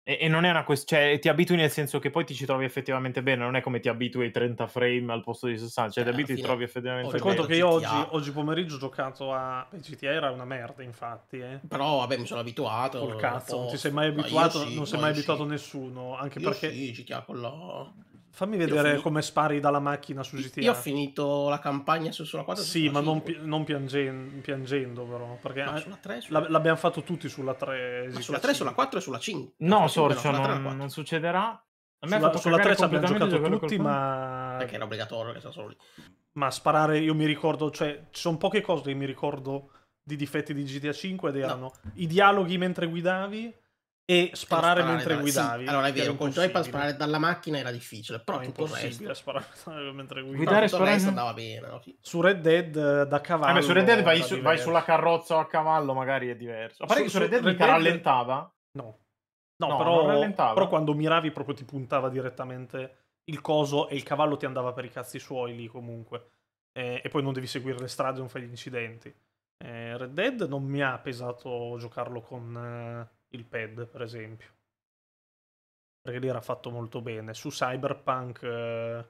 E, e non è una questione, cioè, ti abitui nel senso che poi ti ci trovi effettivamente bene, non è come ti abitui ai 30 frame al posto di 60, cioè eh, ti abitui ti trovi effettivamente bene. conto che io oggi, oggi, pomeriggio ho giocato a GTA, era una merda infatti. Eh. Però vabbè mi sono abituato. Col cazzo, non ti sei mai abituato, sì, non sei mai abituato nessuno, anche io perché... Sì, GTA con la... Fammi vedere come spari dalla macchina su GTA. Io ho finito la campagna su sulla 4. Sì, sulla ma non, pi- non, piangendo, piangendo però. Perché ma sulla 3, sulla... l'abbiamo fatto tutti sulla 3. Ma sulla 3, 5. sulla 4 e sulla 5. No, Sorcio, no, non, non succederà. A me sulla, 3 ci abbiamo giocato tutti, ma... Perché era obbligatorio che sta soli. Ma sparare, io mi ricordo, cioè, ci sono poche cose che mi ricordo di difetti di GTA 5 ed erano no. i dialoghi mentre guidavi e sparare, sparare mentre da... guidavi. Sì. Allora è vero, con Joypad sparare dalla macchina era difficile, però è impossibile sparare mentre guidavi. Guidare sparare resto andava bene. No? Su Red Dead eh, da cavallo. Eh beh, su Red Dead vai, su, vai, sulla carrozza o a cavallo, magari è diverso. A parte su, che su Red Dead Red mica Dead... rallentava. No. No, no però, però quando miravi proprio ti puntava direttamente il coso e il cavallo ti andava per i cazzi suoi lì comunque. Eh, e poi non devi seguire le strade, non fai gli incidenti. Eh, Red Dead non mi ha pesato giocarlo con eh, il pad, per esempio. Perché lì era fatto molto bene. Su Cyberpunk... Eh...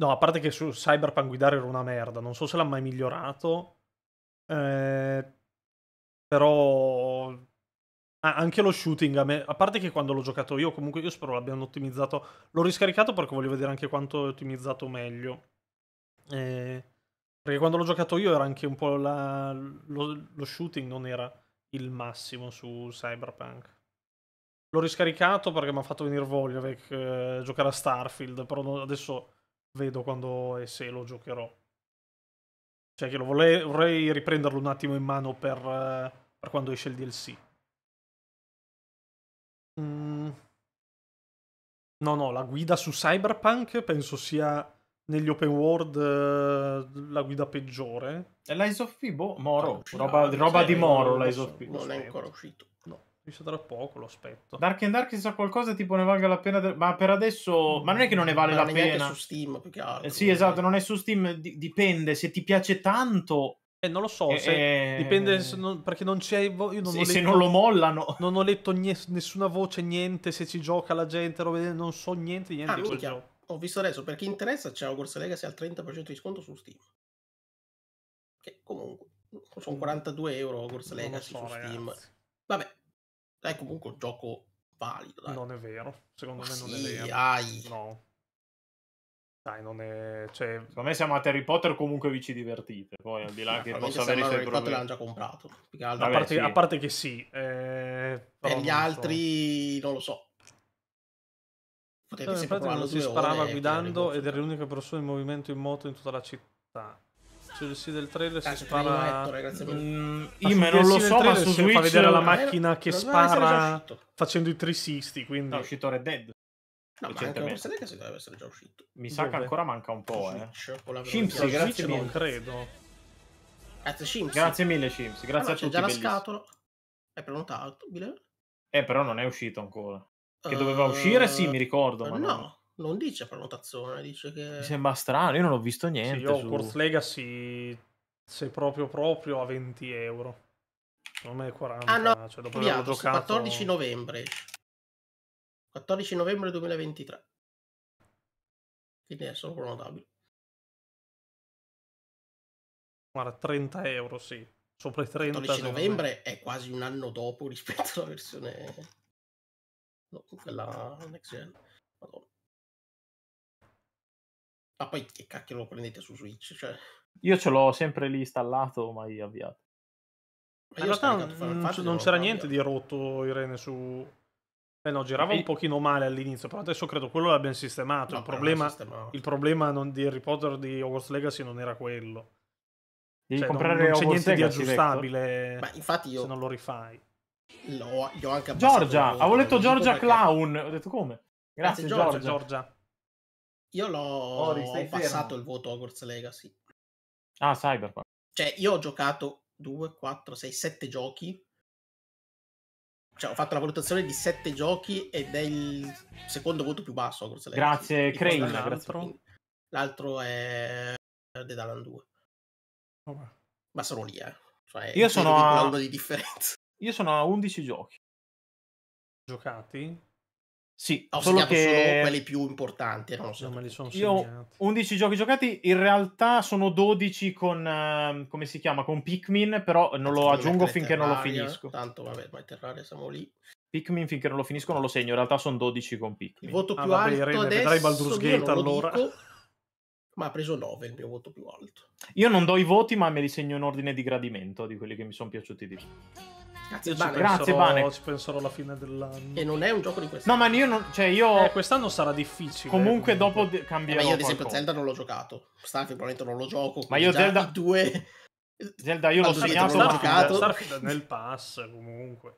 No, a parte che su Cyberpunk guidare era una merda, non so se l'ha mai migliorato. Eh... Però... Ah, anche lo shooting a me, a parte che quando l'ho giocato io, comunque io spero l'abbiano ottimizzato. L'ho riscaricato perché voglio vedere anche quanto è ottimizzato meglio. Eh, perché quando l'ho giocato io era anche un po' la, lo, lo, shooting non era il massimo su Cyberpunk. L'ho riscaricato perché mi ha fatto venire voglia di eh, giocare a Starfield, però adesso vedo quando e se lo giocherò. Cioè che lo vole- vorrei riprenderlo un attimo in mano per, eh, per quando esce il DLC. Mm. No, no, la guida su Cyberpunk penso sia negli open world eh, la guida peggiore. È l'Eyes of P, boh, Moro, no, ah, roba, no, roba di Moro l'Eyes of P. Non è ancora uscito. No, uscito tra poco, lo aspetto. Dark and Dark sa qualcosa tipo ne valga la pena, de... ma per adesso, ma non è che non ne vale ma la pena. Non è su Steam, più che altro. Eh, sì, esatto, eh. non è su Steam, dipende, se ti piace tanto eh, non lo so, eh, se... eh... dipende se non... perché non c'è. Io non sì, ho letto, se non lo mollano. Non ho letto nies... nessuna voce, niente. Se ci gioca la gente, non so niente, niente ah, di quel gioco ho visto adesso, per chi interessa, c'è Hogwarts Legacy al 30% di sconto su Steam. Che comunque sono 42 mm. euro Hogwarts Legacy so, su Steam. Ragazzi. Vabbè, è comunque un gioco valido. Dai. Non è vero, secondo Ma me non è vero. Ai. No. Dai, non è... Cioè... Secondo me siamo a Harry Potter comunque vi ci divertite. Poi al di là no, che possa avere i suoi problemi. l'hanno già comprato. Vabbè, a, parte, sì. a, parte, che sì. Eh, per gli non altri so. non lo so. Potete cioè, no, infatti non si sparava ore, guidando ed era l'unica persona in movimento in moto in tutta la città. Sul cioè, sì del trailer Cazzo, si spara. Letto, mm, io non lo so, ma su Switch fa vedere la macchina che spara facendo i trisisti, quindi. è uscito Red Dead. No, ma anche non sapete se deve essere già uscito. Mi Dove? sa che ancora manca un po', eh. Switch, eh. Chimps, grazie Non credo. Grazie Chimps. Grazie mille Chimps, ah, grazie allora, a tutti. C'è già la scatola. È prenotato, Bile? Eh, però non è uscito ancora. Che doveva uscire, sì, ehm, mi ricordo. Ma no, non... non dice prenotazione, dice che... Mi sembra strano, io non ho visto niente. Sì, io su... Force Legacy, se proprio proprio, a 20 euro. Non è 40, ah, no, cioè dopo averlo giocato... 14 novembre. 14 novembre 2023. Quindi è solo prenotabile. Guarda, 30 euro, sì. Sopra i 30... 14 novembre è quasi un anno dopo rispetto alla versione dopo quella next gen. Madonna. Ma ah, poi che cacchio lo prendete su Switch? Cioè... Io ce l'ho sempre lì installato, mai avviato. Ma in realtà non, c- non c'era niente di rotto, Irene, su... Eh no, girava e... un pochino male all'inizio, però adesso credo quello l'abbiamo sistemato. No, il problema, sistemato. Il problema non, di Harry Potter di Hogwarts Legacy non era quello. Devi cioè, comprare non, non c'è Hogwarts niente Legacy, di aggiustabile Beh, infatti io... se non lo rifai. L'ho, gli ho anche Giorgia, avevo letto Giorgia perché... Clown. Ho detto come? Grazie, Grazie Giorgia. Giorgia. Io l'ho oh, passato fermo. il voto a Hogwarts Legacy. Ah, Cyberpunk. Cioè, io ho giocato 2, 4, 6, 7 giochi. Cioè, ho fatto la valutazione di 7 giochi ed è il secondo voto più basso. Hogwarts Grazie, Crane. L'altro, l'altro è The Dalan 2. Oh. Ma sono lì, eh. Cioè, io sono a... di differenza. Io sono a 11 giochi. Giocati? Sì, ho solo che... solo quelli più importanti. Non so. No, no, sono Io 11 giochi giocati, in realtà sono 12 con, uh, come si chiama, con Pikmin, però non lo aggiungo finché non lo finisco. Tanto vabbè, ma Terraria siamo lì. Pikmin finché non lo finisco non lo segno, in realtà sono 12 con Pikmin. Il voto ah, più ah, vabbè, alto re, adesso, vedrai Baldur's Gate allora. Dico ma ha preso 9 il mio voto più alto. Io non do i voti, ma me li segno in ordine di gradimento di quelli che mi sono piaciuti di più. Grazie, Bane. Grazie, Bane. Ci penserò alla fine dell'anno. E non è un gioco di quest'anno. No, ma io non. Cioè, io. Eh, quest'anno sarà difficile. Comunque, comunque. dopo cambierò. Eh, ma io, ad esempio, qualcosa. Zelda non l'ho giocato. Starfield probabilmente non lo gioco. Ma io, Zelda. Due... Zelda, io l'ho segnato. L'ho giocato. Starfield nel pass, comunque.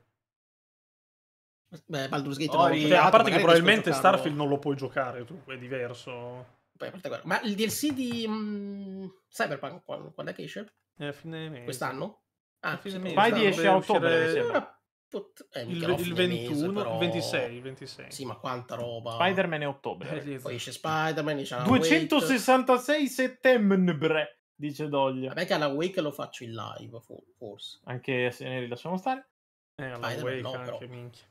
Beh, Baldur's Gate oh, non l'ho giocato, A parte che probabilmente Starfield non lo puoi giocare tu, è diverso poi a parte quello. Ma il DLC di mh, mm, Cyberpunk quando, quando è che esce? È eh, a fine mese. Quest'anno? Ah, a fine mese. Vai 10 a ottobre. put... eh, il, il 21, mese, 26, 26. Sì, ma quanta roba. Spider-Man è ottobre. Eh, poi esce Spider-Man. 266 Wake. settembre, dice Doglia. Vabbè che alla Wake lo faccio in live, forse. Anche se ne rilasciamo stare. Eh, alla Wake no, anche, però. minchia.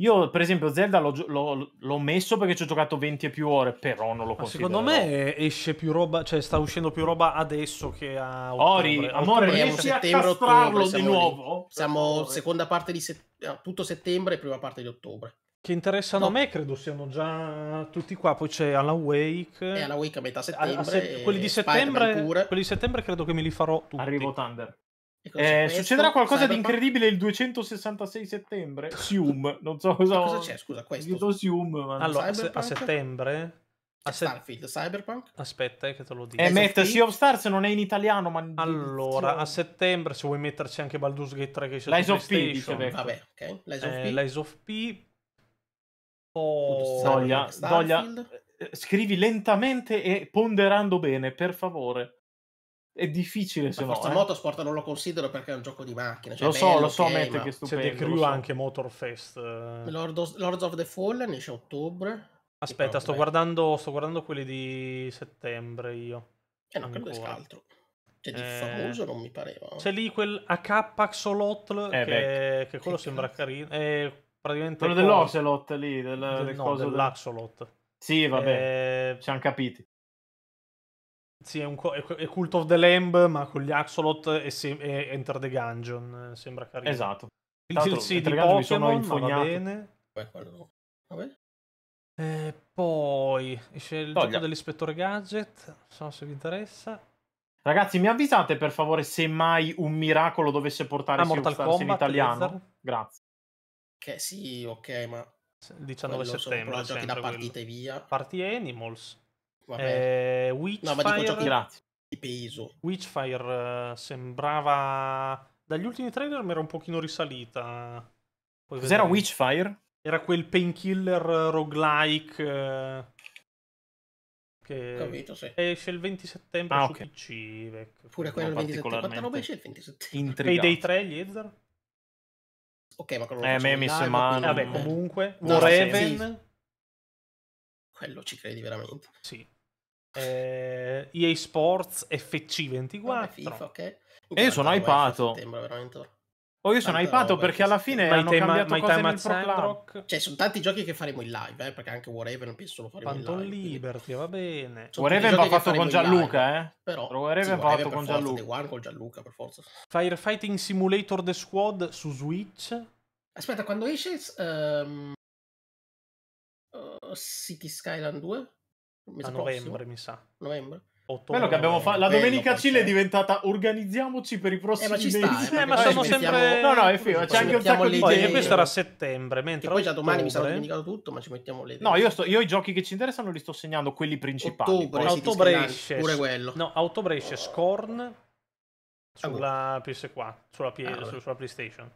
Io, per esempio, Zelda l'ho, l'ho, l'ho messo perché ci ho giocato 20 e più ore, però non lo considero. secondo me esce più roba, cioè sta uscendo più roba adesso che a ottobre. Ori, amore, ottobre, riesci a castrarlo di nuovo? Lì. Siamo seconda parte di set- tutto settembre e prima parte di ottobre che interessano no. a me, credo siano già tutti qua. Poi c'è Alan Wake. E eh, Alan Wake a metà settembre. A, a se- quelli, di settembre quelli, di settembre credo che me li farò tutti. Arrivo Thunder. Eh, succederà qualcosa Cyberpunk? di incredibile il 266 settembre? Sium, non so cosa. cosa c'è? Scusa, questo. Sium, ma... Allora, Cyberpunk? a settembre. A se... Starfield, Cyberpunk? Aspetta, eh, che te lo dico. Eh, Matt, Sea of Stars non è in italiano, ma. Allora, a settembre, se vuoi metterci anche Baldur's Gate 3 che c'è Lies of P, dice, Vabbè, ok. Lies of eh, P. Eh, Lies of P. Oh, Doglia, Doglia, eh, scrivi lentamente e ponderando bene, per favore è difficile se no. Forza eh. Motorsport non lo considero perché è un gioco di macchina Cioè lo so, bello, lo so, okay, mette ma... che cioè, stupendo. C'è The Crew so. anche Motorfest. Eh. Lord of, Lords of the Fallen esce a ottobre. Aspetta, sto guardando, sto guardando, quelli di settembre io. Eh no, credo esca altro. Cioè, di eh... famoso non mi pareva. C'è lì quel AK Axolotl eh, che, che, quello che sembra cazzo. carino. È praticamente quello dell'Ocelot lì, del, del, del no, dell'Axolot. Sì, vabbè, eh... ci hanno capiti. Sì, è, un co- è Cult of the Lamb, ma con gli Axolot e, se- e Enter the Gungeon. Eh, sembra carino. Esatto. Sì, sì, di Pokémon, mi sono infognato. va bene. Beh, quello... Vabbè. Eh, poi c'è il Toglia. gioco dell'ispettore Gadget. Non so se vi interessa. Ragazzi, mi avvisate per favore se mai un miracolo dovesse portare ah, Mortal Kombat in italiano. Blizzard. Grazie. Che sì, ok, ma il 19 settembre. Sono giochi da partita e via. Parti Animals. Vabbè. Eh, Witchfire... No, ma dico di peso. Witchfire eh, sembrava... Dagli ultimi trailer mi era un pochino risalita. Poi Cos'era vedremo. Witchfire? Era quel painkiller roguelike... Eh... Che Capito, sì. esce il 20 settembre ah, su okay. PC. Vecchio. Pure quello no, il 20 settembre. Quanta roba esce il 20 settembre? Payday 3, gli Ezra? Ok, ma quello eh, me mi sembra. Vabbè, comunque, no, Raven. sì. Quello ci credi veramente. Sì eh, EA Sports FC24. Vabbè, FIFA, okay. E io sono hypato. Oh, io sono Tanta hypato perché alla fine my hanno time, cambiato my cose nel Pro Rock. Cioè, sono tanti giochi che faremo in live, eh, perché anche Warhaven non penso lo faremo Quanto in live. Quindi... Liberty, va bene. Warhaven va fatto con Gianluca, eh. Però Warhaven sì, va fatto con Gianluca. One con Gianluca, per forza. Firefighting Simulator The Squad su Switch. Aspetta, quando esce um... uh, City Skyland 2? a novembre, prossimo. mi sa. Novembre? Ottobre, Bello che abbiamo fatto. La domenica Cile è diventata organizziamoci per i prossimi eh, ma ci sta, Eh, ma eh, sono sempre. No, no, è figo. C'è anche un sacco di idee. E questo era a settembre. Mentre poi già domani mi sarà dimenticato tutto, ma ci mettiamo le. No, io, sto, io, i giochi che ci interessano li sto segnando quelli principali. Ottobre, poi. ottobre esce. Pure quello. No, a ottobre esce Scorn sulla ah, PS4, boh. sulla, P- ah, sulla PlayStation.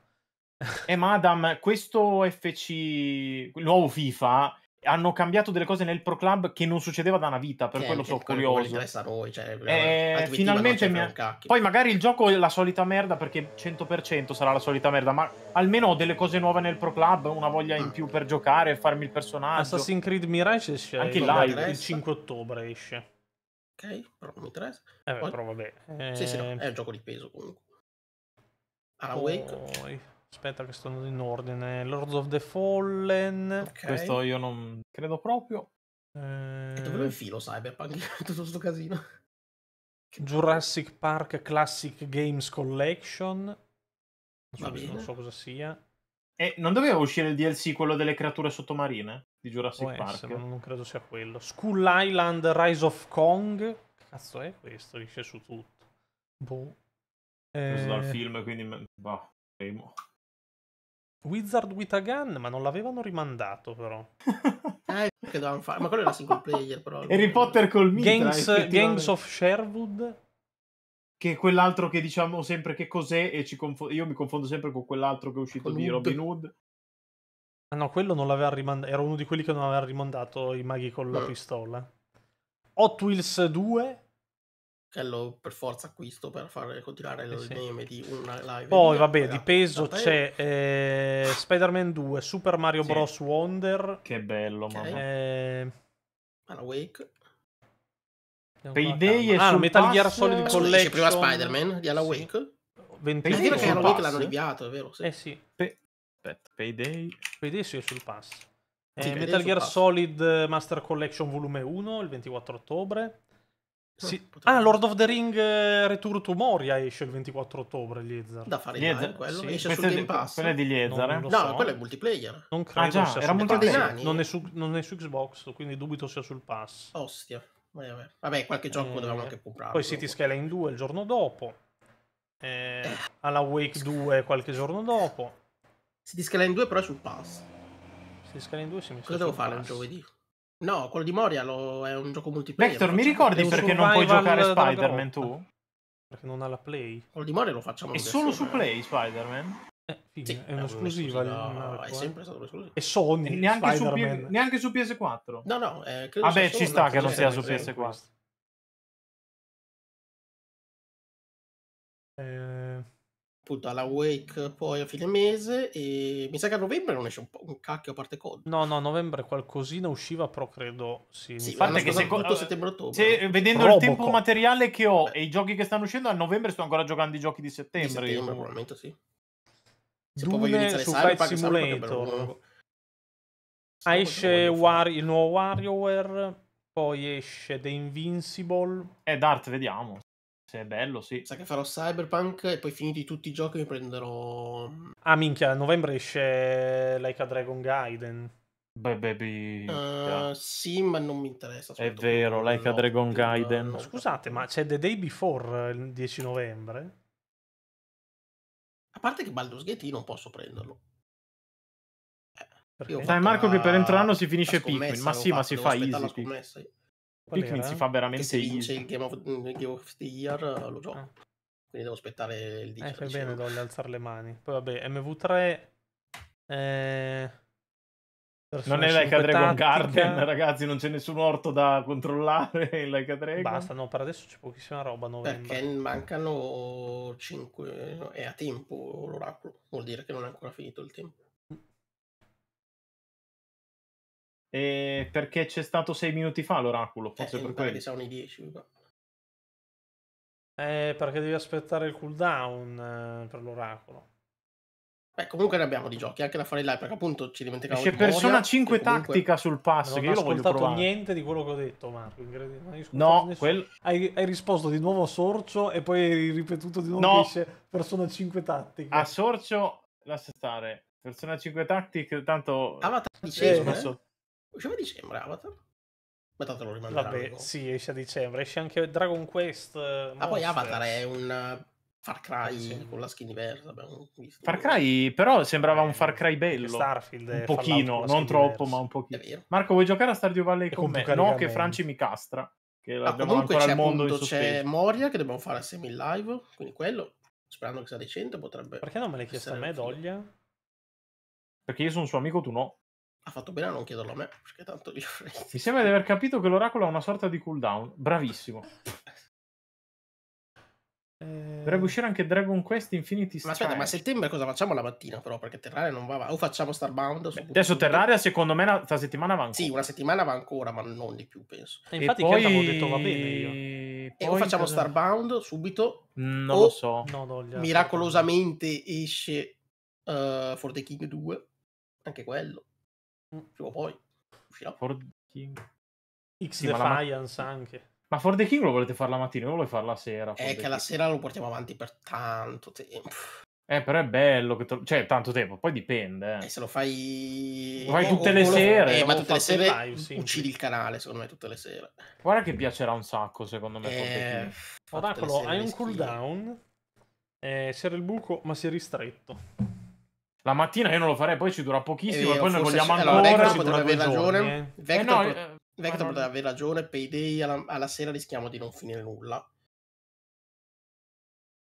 Eh, madam, questo FC, il nuovo FIFA hanno cambiato delle cose nel Pro Club che non succedeva da una vita, per che, quello sono curioso. Voi, cioè, eh, finalmente mi ha... Poi magari il gioco è la solita merda perché 100% sarà la solita merda, ma almeno ho delle cose nuove nel Pro Club, una voglia in più per giocare, e farmi il personaggio. Assassin's Creed Mirage esce anche live il 5 ottobre esce. Ok, però mi interessa. Eh, Poi... però vabbè. Eh... Sì, sì, no, eh. è un gioco di peso comunque. Alan Wake. Poi... Aspetta che sono in ordine. Lords of the Fallen. Okay. Questo io non credo proprio. Eh... E dove lo infilo Cyberpunk? Tutto questo casino. Jurassic Park Classic Games Collection. Non so, non so cosa sia. E non doveva uscire il DLC quello delle creature sottomarine di Jurassic Può Park? Essere, non credo sia quello. Skull Island Rise of Kong. Cazzo è questo? Esce su tutto. Boh. Preso eh... dal film, quindi... Boh, temo. Wizard with a Gun, ma non l'avevano rimandato però. eh, che dovevano fare? Ma quello era single player però. Harry Potter col mitra. Gangs, Gangs of Sherwood. Che è quell'altro che diciamo sempre che cos'è e confo- io mi confondo sempre con quell'altro che è uscito con di Hood. Robin Hood. Ah no, quello non l'aveva rimandato, era uno di quelli che non aveva rimandato i maghi con la pistola. Hot Wheels 2 che lo per forza acquisto per far continuare il sì. di una live. Poi vabbè, di peso c'è eh, Spider-Man 2, Super Mario sì. Bros. Wonder. Che bello, okay. mamma. Eh... Wake. Payday e ah, sul Metal Gear Solid Collection. prima Spider-Man di Alan Wake. Sì. Payday che Alan Wake l'hanno inviato, è vero? Sì. Eh sì. Pe... Aspetta, Payday. Payday sì, è sul pass. Eh, Metal Gear Solid eh, Master Collection volume 1 il 24 ottobre. Sì. Ah, Lord of the Ring eh, Return to Moria ah, esce il 24 ottobre. Liezer. Da fare Liezer, male, quello. Sì. Esce Questo sul Game Pass. Quello è di Liezer. Non, eh? No, so. quello è multiplayer. Non ah, credo ah, già, sia era sul pass. Non è, su, non è su Xbox, quindi dubito sia sul pass. Ostia. Vabbè, qualche gioco eh, dovevamo anche comprare. Poi City Scala in 2 il giorno dopo. Eh, eh. alla Wake 2 qualche giorno dopo. City Scala in 2 però è sul pass. City Scala in 2 si mi Cosa devo fare pass. il giovedì? No, quello di Moria lo... è un gioco multiplayer. Vector, mi ricordi perché non puoi giocare Spider-Man tu? Perché non ha la Play. Quello di Moria lo facciamo. È solo su Play Spider-Man? Eh, sì, è un'esclusiva. Eh, no, è eh. sempre stato un'esclusiva. E Sony, eh, neanche, su P- neanche su, PS4. No, no. Eh, Vabbè, ah, ci sta che non sia su PS4. Eh appunto alla Wake poi a fine mese e mi sa che a novembre non esce un, po- un cacchio a parte Cod. No, no, novembre qualcosina usciva, però credo sì. sì Infatti che secondo settembre-ottobre. Se, vedendo Robocop. il tempo materiale che ho Beh. e i giochi che stanno uscendo a novembre sto ancora giocando i giochi di settembre. Di settembre io. probabilmente sì. Se poi voglio iniziare su Cyberpunk, Simulator. esce War- il nuovo WarioWare, poi esce The Invincible. E Dart, vediamo. Cioè, bello, sì. Sa che farò Cyberpunk e poi finiti tutti i giochi mi prenderò... Mm, ah, minchia, a novembre esce Like a Dragon Gaiden. Beh, beh... Uh, sì, ma non mi interessa. È vero, come... Like a Dragon Gaiden. No, scusate, ma c'è The Day Before il 10 novembre? A parte che Baldur's Gate io non posso prenderlo. Eh, Dai Marco che per entro l'anno si finisce Pikmin, ma sì, ma si fa easy. Qual Pikmin era? si fa veramente... Se vince il Game of, Game the Year eh, lo gioco. Ah. Quindi devo aspettare il 10. Eh, fai bene voglio alzare le mani. Poi vabbè, MV3... Eh... Non è Like a Dragon Garden, ragazzi, non c'è nessun orto da controllare in Like a Dragon. Basta, no, per adesso c'è pochissima roba. Novembre. Perché mancano 5... Eh, è a tempo l'oracolo, vuol dire che non è ancora finito il tempo. Eh, perché c'è stato sei minuti fa l'oracolo, forse eh, per quello. sono 10. Eh, perché devi aspettare il cooldown eh, per l'oracolo. Beh, comunque ne abbiamo di giochi, anche da fare là, perché appunto ci dimenticavo C'è di Persona 5 comunque... tattica sul pass, che io Non ho ascoltato niente di quello che ho detto, Marco. No, quel... hai, hai, risposto di nuovo a Sorcio e poi hai ripetuto di nuovo no. Esce Persona 5 tattica. A Sorcio, lascia stare. Persona 5 tattica, tanto... Ah, ma t- eh, eh. Usciva a dicembre Avatar? Ma tanto lo rimanderanno. Vabbè, no? sì, esce a dicembre. Esce anche Dragon Quest. Eh, ah, Monsters. poi Avatar è un eh, Far Cry eh, sì. con la skin diversa. Far Cry, però, sembrava un Far Cry bello. Starfield. Un pochino, non troppo, diversa. ma un pochino. Marco, vuoi giocare a Stardew Valley e con me? No, che Franci mi castra. Che ah, comunque c'è, appunto, c'è Moria che dobbiamo fare assieme in live. Quindi quello, sperando che sia decente, potrebbe... Perché non me l'hai chiesto a me, Doglia? Perché io sono un suo amico, tu no. Ha fatto bene a non chiederlo a me, perché tanto gli Mi sembra di aver capito che l'oracolo ha una sorta di cooldown. Bravissimo. Eh. Dovrebbe uscire anche Dragon Quest Infinity Strike. Ma aspetta, ma a settembre cosa facciamo la mattina però? Perché Terraria non va avanti. O facciamo Starbound? Beh, adesso Terraria secondo me la, settimana va ancora. Sì, una settimana va ancora, ma non di più penso. E infatti poi... avevo detto va bene io. E, e o facciamo Starbound subito. Mm, non lo so. miracolosamente esce uh, For the King 2. Anche quello prima mm, o poi uscirà. For King. X sì, Defiance ma... anche. Ma For the King lo volete fare la mattina? Io lo vuoi fare la sera? È eh, che King. la sera lo portiamo avanti per tanto tempo. Eh, però è bello che... To... Cioè, tanto tempo, poi dipende. Eh, eh se lo fai... Lo fai tutte o, le o sere. Eh, ma tutte le sere live, sì. uccidi il canale, secondo me, tutte le sere. Guarda che piacerà un sacco, secondo me, eh, For the eh, King. Oracolo, hai un cooldown? Eh, c'era il buco, ma si è ristretto. La mattina io non lo farei, poi ci dura pochissimo eh, e poi noi vogliamo sì, ancora. Allora, Vector potrebbe aver ragione. Vector, eh, no, pot- eh, eh, Vector potrebbe aver ragione. Payday alla, alla sera rischiamo di non finire nulla.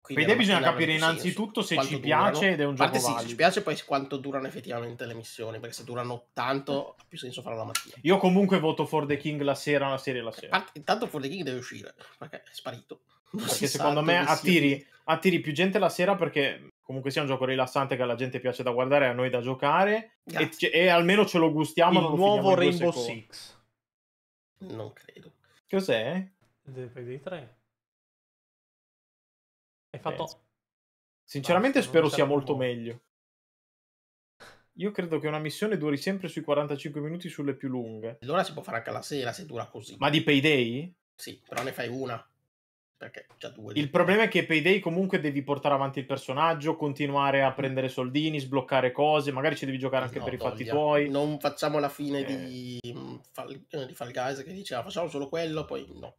Quindi Payday bisogna capire innanzitutto se ci durano. piace ed è un gioco Parte, valido. se ci piace poi quanto durano effettivamente le missioni, perché se durano tanto eh. ha più senso farlo la mattina. Io comunque voto For the King la sera, la serie la sera. Parte, intanto For the King deve uscire, perché è sparito. perché secondo me attiri, attiri, più gente la sera perché comunque sia un gioco rilassante che alla gente piace da guardare, a noi da giocare. E, c- e, almeno ce lo gustiamo. Il nuovo Rainbow Six. Non credo. Cos'è? Dead 3. Hai fatto... Eh. Sinceramente Basta, spero sia molto buono. meglio. Io credo che una missione duri sempre sui 45 minuti sulle più lunghe. Allora si può fare anche la sera se dura così. Ma di payday? Sì, però ne fai una perché già due. Il problema è che Payday comunque devi portare avanti il personaggio, continuare a prendere soldini, sbloccare cose, magari ci devi giocare anche no, per i fatti tuoi. Non facciamo la fine eh. di, mm, Fall, di Fall Guys che diceva facciamo solo quello, poi no.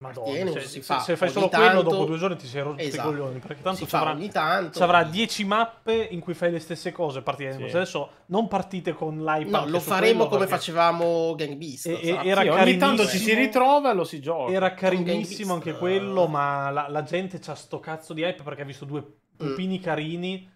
Madonna, Tieni, cioè, si se, fa. se, fai solo tanto... quello dopo due giorni ti sei rotto esatto. i coglioni perché tanto ci avrà 10 mappe in cui fai le stesse cose partendo. Sì. Adesso non partite con l'iPad. No, lo faremo come facevamo Gang Beast. E, e, era sì, ogni tanto ci si ritrova e lo si gioca. Era carinissimo anche quello, ma la, la gente c'ha sto cazzo di hype perché ha visto due mm. pupini mm. carini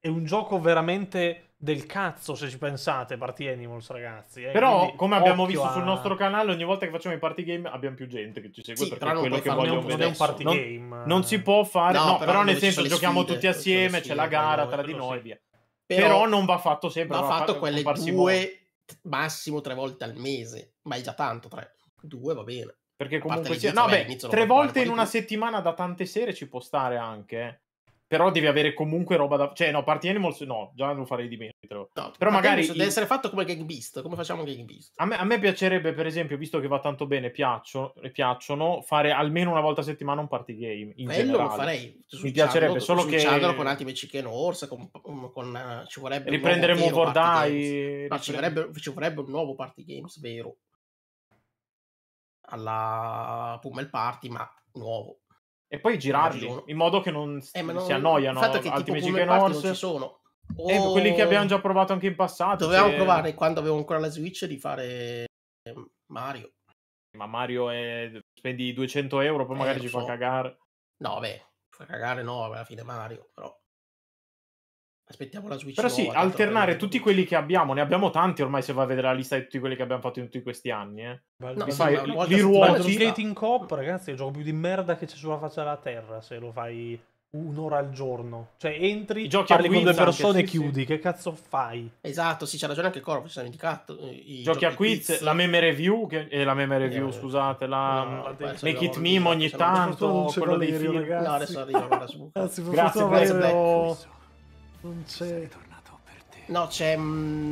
è un gioco veramente del cazzo se ci pensate Party Animals ragazzi eh? però Quindi, come abbiamo visto a... sul nostro canale ogni volta che facciamo i party game abbiamo più gente che ci segue sì, perché è quello che vogliono vedere non è un party non, game non si può fare no, no però, però nel senso giochiamo sfide, tutti assieme sfide, c'è la gara tra di noi sì. via però, però, non va fatto sempre va, va fatto va quelle due massimo tre volte al mese ma è già tanto tre due va bene perché comunque sia... no beh tre volte in una settimana da tante sere ci può stare anche eh. Però devi avere comunque roba da. Cioè, no, Party Animals no, già lo farei di meno. No, però Party magari. Deve essere fatto come Gang Beast. Come facciamo Gang Beast? A me, a me piacerebbe, per esempio, visto che va tanto bene, piaccio, piacciono, fare almeno una volta a settimana un party game. In Bello, generale. lo farei. Su Mi piacerebbe solo che. con Ultimate Chicken Horse, con, con, uh, ci vorrebbe. Riprendere Move ci vorrebbe, ci vorrebbe un nuovo Party Games, vero alla Pummel Party, ma nuovo. E poi eh, girarli in modo che non, eh, non... si annoiano. Il fatto che altri tipo Magic Horse non ci sono. O... Eh, quelli che abbiamo oh. già provato anche in passato. Dovevamo che... provare quando avevo ancora la Switch di fare ehm, Mario. Ma Mario è... spendi 200 euro, poi eh, magari ci so. fa cagare. No, beh, fa cagare no, alla fine Mario, però. Aspettiamo la Switch. Però nuova, sì, alternare tutti quelli che abbiamo, ne abbiamo tanti ormai se vai a vedere la lista di tutti quelli che abbiamo fatto in tutti questi anni. Eh. No, sì, fai, li, li ruoti. Skate Cop, ragazzi, è il gioco più di merda che c'è sulla faccia della terra se lo fai un'ora al giorno. Cioè entri, giochi parli con due persone e sì, chiudi, sì. che cazzo fai? Esatto, sì, c'ha ragione anche Corvo, ci sono indicato. Eh, I giochi, giochi a quiz, quiz, la meme review, che, eh, la meme review, eh, scusate, la no, no, mm, Make It Meme ogni tanto, quello dei film. No, adesso arriva, ah, Grazie, per Valerio. Non c'è... No, c'è... Mm,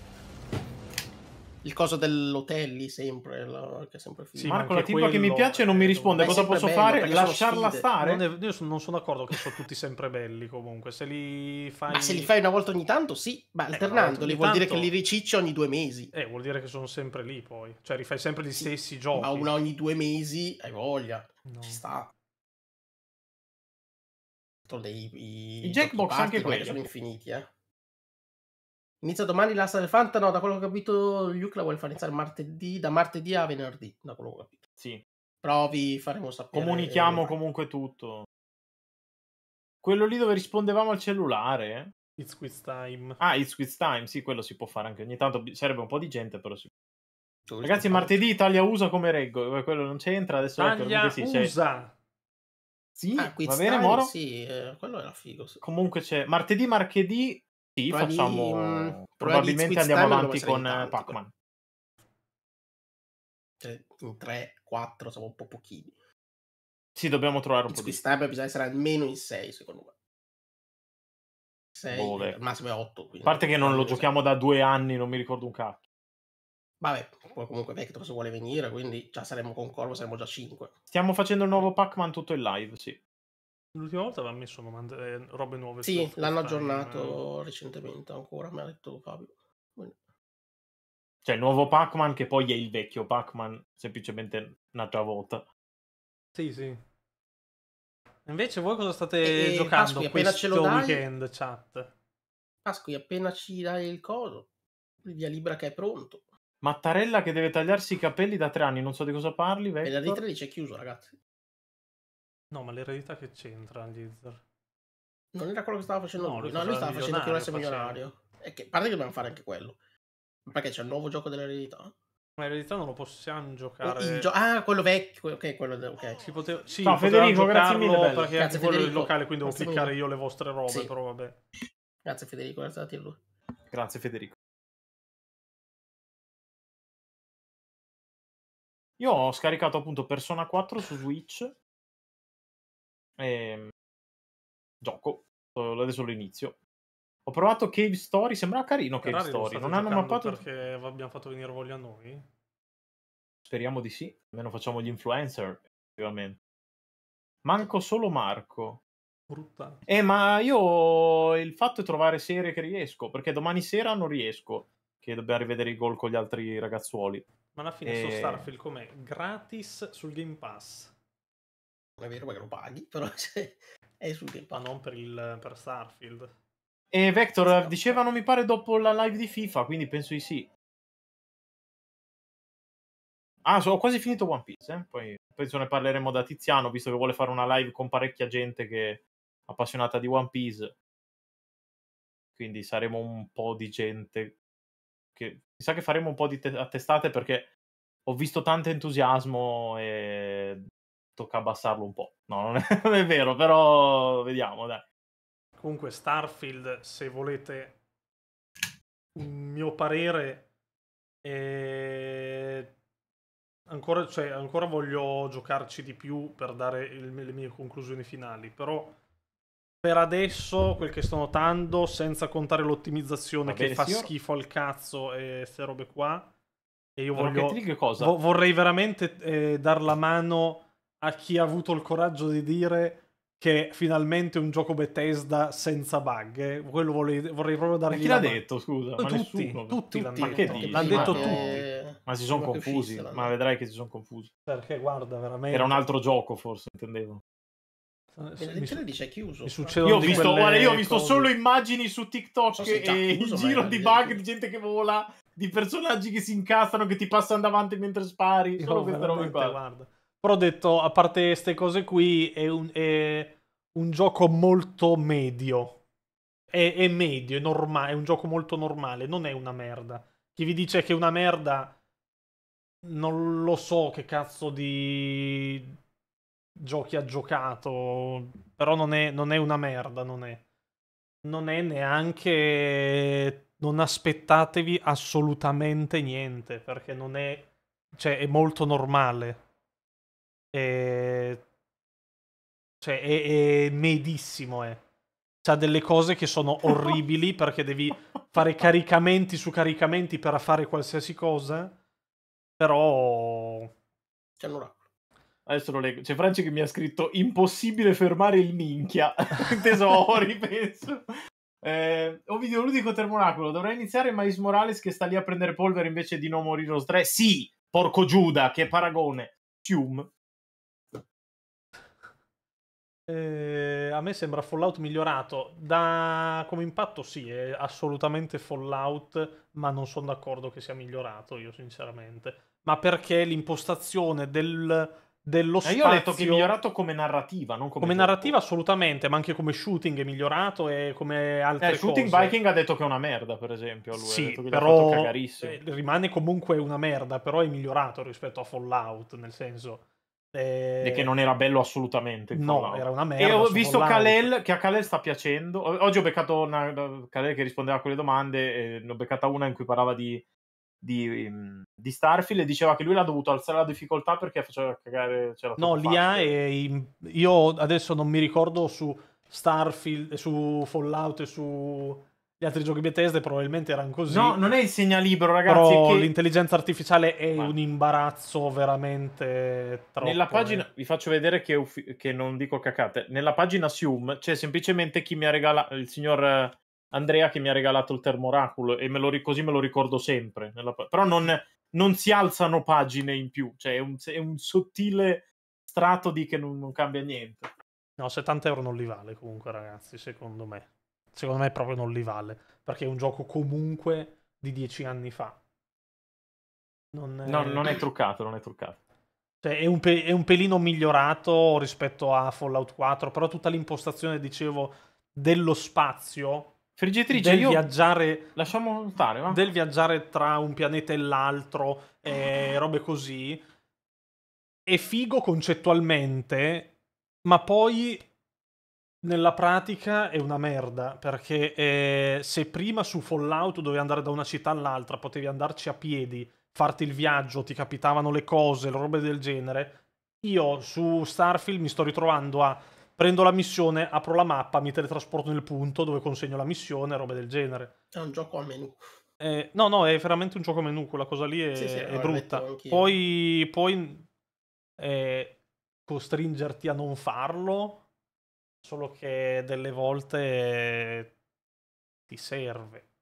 il coso dell'hotel lì sempre, la, che è sempre finito. Sì, Marco, la tipa quello... che mi piace e non mi risponde. Cosa posso bello, fare? Lasciarla stare? Non è, io non sono d'accordo che sono tutti sempre belli comunque. Se li fai... Ma se li fai una volta ogni tanto, sì. Ma eh, alternandoli vuol tanto... dire che li ricicci ogni due mesi. Eh, vuol dire che sono sempre lì poi. Cioè rifai sempre gli sì. stessi giochi. Ma una ogni due mesi hai voglia. No. Ci sta i, i, I Jackbox anche quelli sono infiniti, eh. Inizia domani l'asta del Fanta, no, da quello che ho capito Luke la vuole fare iniziare martedì, da martedì a venerdì, da quello che ho capito. Sì. Provi, faremo sapere. Comunichiamo eh, comunque tutto. Quello lì dove rispondevamo al cellulare. Eh? It's quiz time. Ah, it's quiz time, sì, quello si può fare anche ogni tanto, serve un po' di gente però si può. Ragazzi, martedì Italia usa come reggo, eh, quello non c'entra, adesso Italia ecco, sì, usa. C'è Ah, sì, ah, va bene, Moro? Sì, eh, quello era figo. Sì. Comunque c'è martedì, martedì, sì, Probabil- facciamo... Mm, probabilmente andiamo avanti con eh, tanti, Pac-Man. Cioè, in 3, 4 siamo un po' pochini. Sì, dobbiamo trovare un in po' di... Stab bisogna essere almeno in 6, secondo me. 6, boh, al massimo è 8. A parte che non lo giochiamo da due anni, non mi ricordo un cacchio. Vabbè, poi comunque se vuole venire, quindi già saremmo con Corvo, saremmo già 5. Stiamo facendo il nuovo Pac-Man tutto in live, sì. L'ultima volta aveva messo mand- eh, robe nuove. Sì, l'hanno aggiornato eh. recentemente ancora, mi ha detto Fabio. Quindi... Cioè, il nuovo Pac-Man che poi è il vecchio Pac-Man, semplicemente un'altra volta. Sì, sì. Invece voi cosa state e, eh, eh, giocando Pasqui, appena questo ce lo dai, weekend, chat? Pasqui, appena ci dai il coso, via libera che è pronto. Mattarella che deve tagliarsi i capelli da tre anni, non so di cosa parli, E la D13 è chiuso, ragazzi. No, ma l'eredità che c'entra gli Non era quello che stava facendo no, lui. No, lui stava facendo chi essere milionario. E che, a parte che dobbiamo fare anche quello. Perché c'è il nuovo gioco dell'eredità. Ma in realtà non lo possiamo giocare. Oh, gio- ah, quello vecchio. Ok, quello. De- okay. Si poteva... Sì, no, Federico, grazie mille. Perché grazie, quello Federico. è il locale, quindi devo cliccare io le vostre robe. Sì. Però vabbè. Grazie, Federico. Grazie a te, Grazie, Federico. Io ho scaricato appunto Persona 4 su Switch. E... Ehm, gioco. Adesso lo inizio. Ho provato Cave Story, sembrava carino Cave Ferrari Story. Non hanno mappato. Perché abbiamo fatto venire voglia a noi? Speriamo di sì. Almeno facciamo gli influencer, effettivamente. Manco solo Marco. Brutta. Eh, ma io il fatto è trovare serie che riesco. Perché domani sera non riesco. Che dobbiamo rivedere i gol con gli altri ragazzuoli. Ma alla fine e... Eh. so Starfield com'è? Gratis sul Game Pass. Non è vero, perché lo paghi, però cioè, è sul Game Pass. Ma non per, il, per Starfield. E Vector sì, dicevano, mi pare, dopo la live di FIFA, quindi penso di sì. Ah, so, ho quasi finito One Piece, eh? poi penso ne parleremo da Tiziano, visto che vuole fare una live con parecchia gente che è appassionata di One Piece. Quindi saremo un po' di gente che mi sa che faremo un po' di te- testate perché ho visto tanto entusiasmo e tocca abbassarlo un po'. No, non è, non è vero, però vediamo, dai. Comunque Starfield, se volete un mio parere, è... ancora, cioè, ancora voglio giocarci di più per dare il, le mie conclusioni finali, però per adesso quel che sto notando, senza contare l'ottimizzazione bene, che fa signor... schifo al cazzo e queste robe qua. E io voglio, vo- vorrei veramente eh, dar la mano a chi ha avuto il coraggio di dire che finalmente un gioco Bethesda senza bug. Eh. Quello vorrei, vorrei proprio dargli. Ma chi l'ha mano. detto? Scusa, ma tutti, nessuno. tutti, tutti l'hanno detto. Dici? L'hanno detto ma che... tutti. Ma si sono confusi. ma vedrai che si sono confusi. Perché guarda, veramente. Era un altro gioco, forse intendevo. Esatto. Eh, Benedizione mi, dice chiuso. Io ho, visto, guarda, io ho visto, cose. solo immagini su TikTok e il giro di bug di gente che vola, di personaggi che si incastrano, che ti passano davanti mentre spari. Solo queste robe qua. Però ho detto, a parte queste cose qui, è un, è un gioco molto medio. È, è medio, è, normale. è un gioco molto normale, non è una merda. Chi vi dice che è una merda, non lo so che cazzo di giochi ha giocato, però non è, non è una merda, non è. Non è neanche... Non aspettatevi assolutamente niente, perché non è... Cioè, è molto normale. È... Cioè, è, è medissimo, è. Eh. C'ha delle cose che sono orribili perché devi fare caricamenti su caricamenti per fare qualsiasi cosa. Però... Cioè, allora, Adesso lo leggo. C'è Franci che mi ha scritto impossibile fermare il minchia. Tesori, penso. Eh, Ovidio Ludico Termonaculo, dovrei iniziare Mais Morales che sta lì a prendere polvere invece di non morire Heroes 3? Sì, porco Giuda, che paragone. Fium. Eh, a me sembra Fallout migliorato. Da... Come impatto sì, è assolutamente Fallout, ma non sono d'accordo che sia migliorato io sinceramente. Ma perché l'impostazione del dello spazio. Eh, io ho detto che è migliorato come narrativa, non come. come narrativa, assolutamente, ma anche come shooting è migliorato e come altre eh, Shooting cose. Viking ha detto che è una merda, per esempio. Lui sì, però eh, rimane comunque una merda, però è migliorato rispetto a Fallout, nel senso. E eh, che non era bello assolutamente. No, Fallout. era una merda. E ho visto Fallout. Kalel, che a Kalel sta piacendo. Oggi ho beccato una... Kalel che rispondeva a quelle domande, e ne ho beccata una in cui parlava di di, mm, di, Starfield e diceva che lui l'ha dovuto alzare la difficoltà perché faceva cagare. no, l'IA è, in... io adesso non mi ricordo su Starfield, su Fallout e su gli altri giochi Bethesda probabilmente erano così. No, non è il segnalibro, ragazzi. Però che... l'intelligenza artificiale è Ma... un imbarazzo veramente troppo. Nella eh. pagina, eh. vi faccio vedere che, che, non dico cacate. Nella pagina Sium c'è semplicemente chi mi ha regalato, il signor Andrea che mi ha regalato il Termoraculo e me lo, così me lo ricordo sempre. Nella, però non, non, si alzano pagine in più, cioè è un, è un sottile strato di che non, non, cambia niente. No, 70 euro non li vale comunque ragazzi, secondo me. Secondo me proprio non li vale, perché è un gioco comunque di dieci anni fa. Non è... No, non è truccato, non è truccato. Cioè, è, un pe- è un pelino migliorato rispetto a Fallout 4, però tutta l'impostazione, dicevo, dello spazio Friggitrice, del io... viaggiare... Lasciamo stare, va? Del viaggiare tra un pianeta e l'altro, e eh, robe così, è figo concettualmente, ma poi nella pratica è una merda, perché eh, se prima su Fallout dovevi andare da una città all'altra, potevi andarci a piedi, farti il viaggio, ti capitavano le cose, robe del genere, io su Starfield mi sto ritrovando a prendo la missione, apro la mappa, mi teletrasporto nel punto dove consegno la missione, roba del genere. È un gioco a menu. Eh, no, no, è veramente un gioco a menu, quella cosa lì è, sì, sì, è brutta. Poi, poi eh, costringerti a non farlo, solo che delle volte eh, ti serve.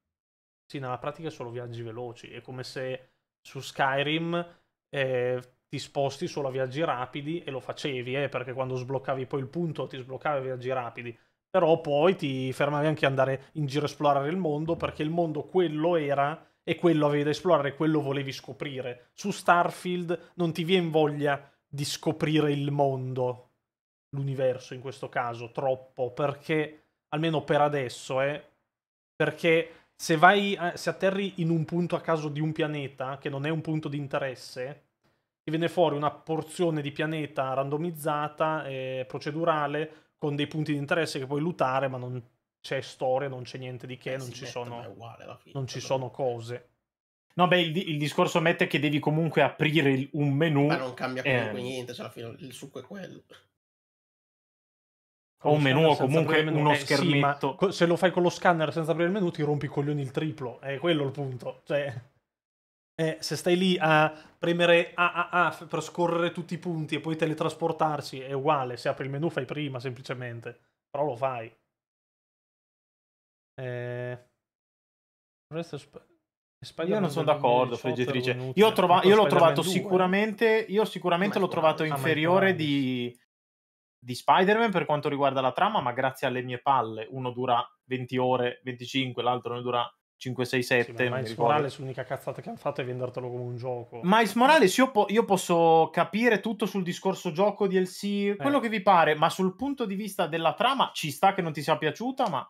Sì, nella pratica sono viaggi veloci, è come se su Skyrim eh, ti sposti solo a viaggi rapidi e lo facevi, eh, perché quando sbloccavi poi il punto ti sbloccavi a viaggi rapidi. Però poi ti fermavi anche ad andare in giro a esplorare il mondo, perché il mondo quello era e quello avevi da esplorare e quello volevi scoprire. Su Starfield non ti viene voglia di scoprire il mondo, l'universo in questo caso, troppo, perché, almeno per adesso, eh, perché se vai, se atterri in un punto a caso di un pianeta, che non è un punto di interesse, ti viene fuori una porzione di pianeta randomizzata, eh, procedurale, con dei punti di interesse che puoi lutare, ma non c'è storia, non c'è niente di che, eh, non, ci, sono, uguale, fine, non ci sono cose. No, beh, il, il, discorso mette che devi comunque aprire il, un menu. Ma non cambia comunque ehm... niente, cioè alla fine il succo è quello. O un menu o comunque menu. uno eh, schermetto. Sì, se lo fai con lo scanner senza aprire il menu ti rompi i coglioni il triplo, è quello il punto. Cioè... Eh, se stai lì a premere AAA per scorrere tutti i punti e poi teletrasportarsi è uguale, se apri il menu fai prima semplicemente, però lo fai. Eh... Io non sono d'accordo, friggitrice. Io, trova... io l'ho trovato 2. sicuramente, io sicuramente l'ho trovato inferiore di, di Spider-Man per quanto riguarda la trama, ma grazie alle mie palle, uno dura 20 ore, 25, l'altro ne dura 5, 6, 567. Sì, Miles Morales l'unica cazzata che hanno fatto è vendertelo come un gioco. Miles Morales io, po- io posso capire tutto sul discorso gioco DLC, quello eh. che vi pare, ma sul punto di vista della trama ci sta che non ti sia piaciuta, ma